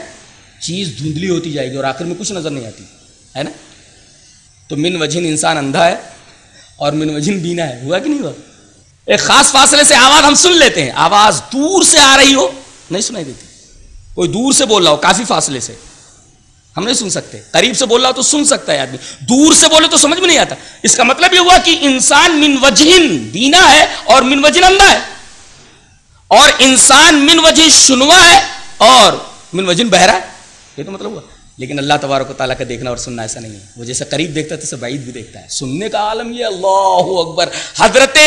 چیز دھندلی ہوتی جائے گی اور آخر میں کچھ نظر نہیں آتی ہے نا تو من وجن انسان اندھا ہے اور من وجن بینا ہے ہوا کہ نہیں ہوا ایک خاص فاصلے سے آواز ہم سن لیتے ہیں آواز دور سے آ رہی ہو نہیں سنائی دیتی کوئی دور سے بول رہا ہو کافی فاصلے سے ہم نہیں سن سکتے قریب سے بول رہا تو سن سکتا ہے آدمی دور سے بولے تو سمجھ میں نہیں آتا اس کا مطلب یہ ہوا کہ انسان من وجہن دینا ہے اور من وجہن اندھا ہے اور انسان من وجہ شنوا ہے اور من وجن بہرا ہے یہ تو مطلب ہوا لیکن اللہ تبارک و تعالیٰ کا دیکھنا اور سننا ایسا نہیں ہے وہ جیسے قریب دیکھتا ہے تو اسے بعید بھی دیکھتا ہے سننے کا عالم یہ اللہ اکبر حضرت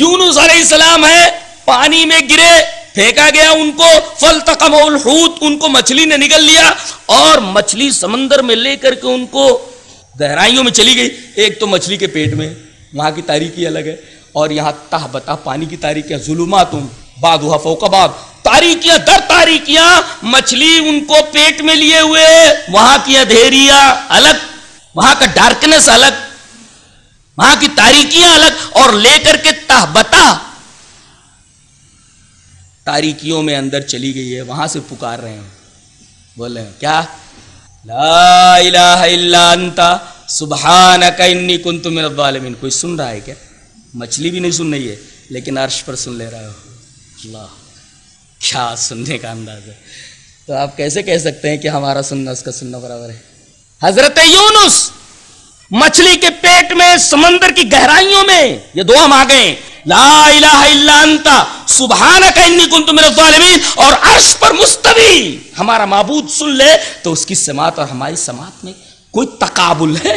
یونس علیہ السلام ہے پانی میں گرے پھینکا گیا ان کو فل تقم ان کو مچھلی نے نکل لیا اور مچھلی سمندر میں لے کر کے ان کو گہرائیوں میں چلی گئی ایک تو مچھلی کے پیٹ میں وہاں کی تاریخی الگ ہے اور یہاں تہ بتا پانی کی تاریخیاں ظلمات باد تاریخیاں در تاریخیاں مچھلی ان کو پیٹ میں لیے ہوئے وہاں کی ادھیریا الگ وہاں کا ڈارکنیس الگ وہاں کی تاریخیاں الگ اور لے کر کے تہ بتا تاریکیوں میں اندر چلی گئی ہے وہاں سے پکار رہے ہیں بول رہے ہیں کیا لا الہ الا انت سبحانک انی کنت من الظالمین کوئی سن رہا ہے کیا مچھلی بھی نہیں سن رہی ہے لیکن عرش پر سن لے رہا ہے اللہ کیا سننے کا انداز ہے تو آپ کیسے کہہ سکتے ہیں کہ ہمارا سننا اس کا سننا برابر ہے حضرت یونس مچھلی کے پیٹ میں سمندر کی گہرائیوں میں یہ دعا مانگے ہیں لا الہ الا انی ظالمین اور عرش پر مستوی ہمارا معبود سن لے تو اس کی سماعت اور ہماری سماعت میں کوئی تقابل ہے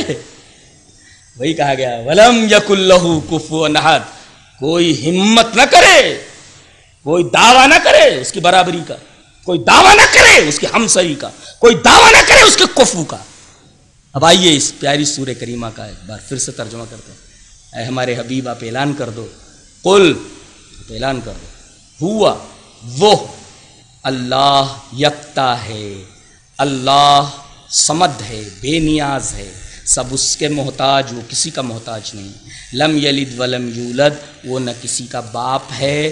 وہی کہا گیا کوئی ہمت نہ کرے کوئی دعویٰ نہ کرے اس کی برابری کا کوئی دعویٰ نہ کرے اس کی ہمسری کا کوئی دعویٰ نہ کرے اس کفو کا اب آئیے اس پیاری سور کریمہ کا ایک بار پھر سے ترجمہ کرتے ہیں اے ہمارے حبیب آپ اعلان کر دو قل اعلان کر دو ہوا وہ اللہ یکتا ہے اللہ سمد ہے بے نیاز ہے سب اس کے محتاج وہ کسی کا محتاج نہیں لم یلد ولم یولد وہ نہ کسی کا باپ ہے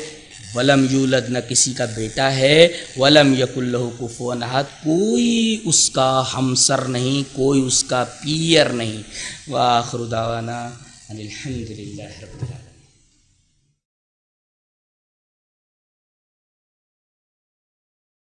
ولم یولد نہ کسی کا بیٹا ہے ولم یق اللہ القف نحت کوئی اس کا ہمسر نہیں کوئی اس کا پیر نہیں واخر دعوانا الحمد للہ رب اللہ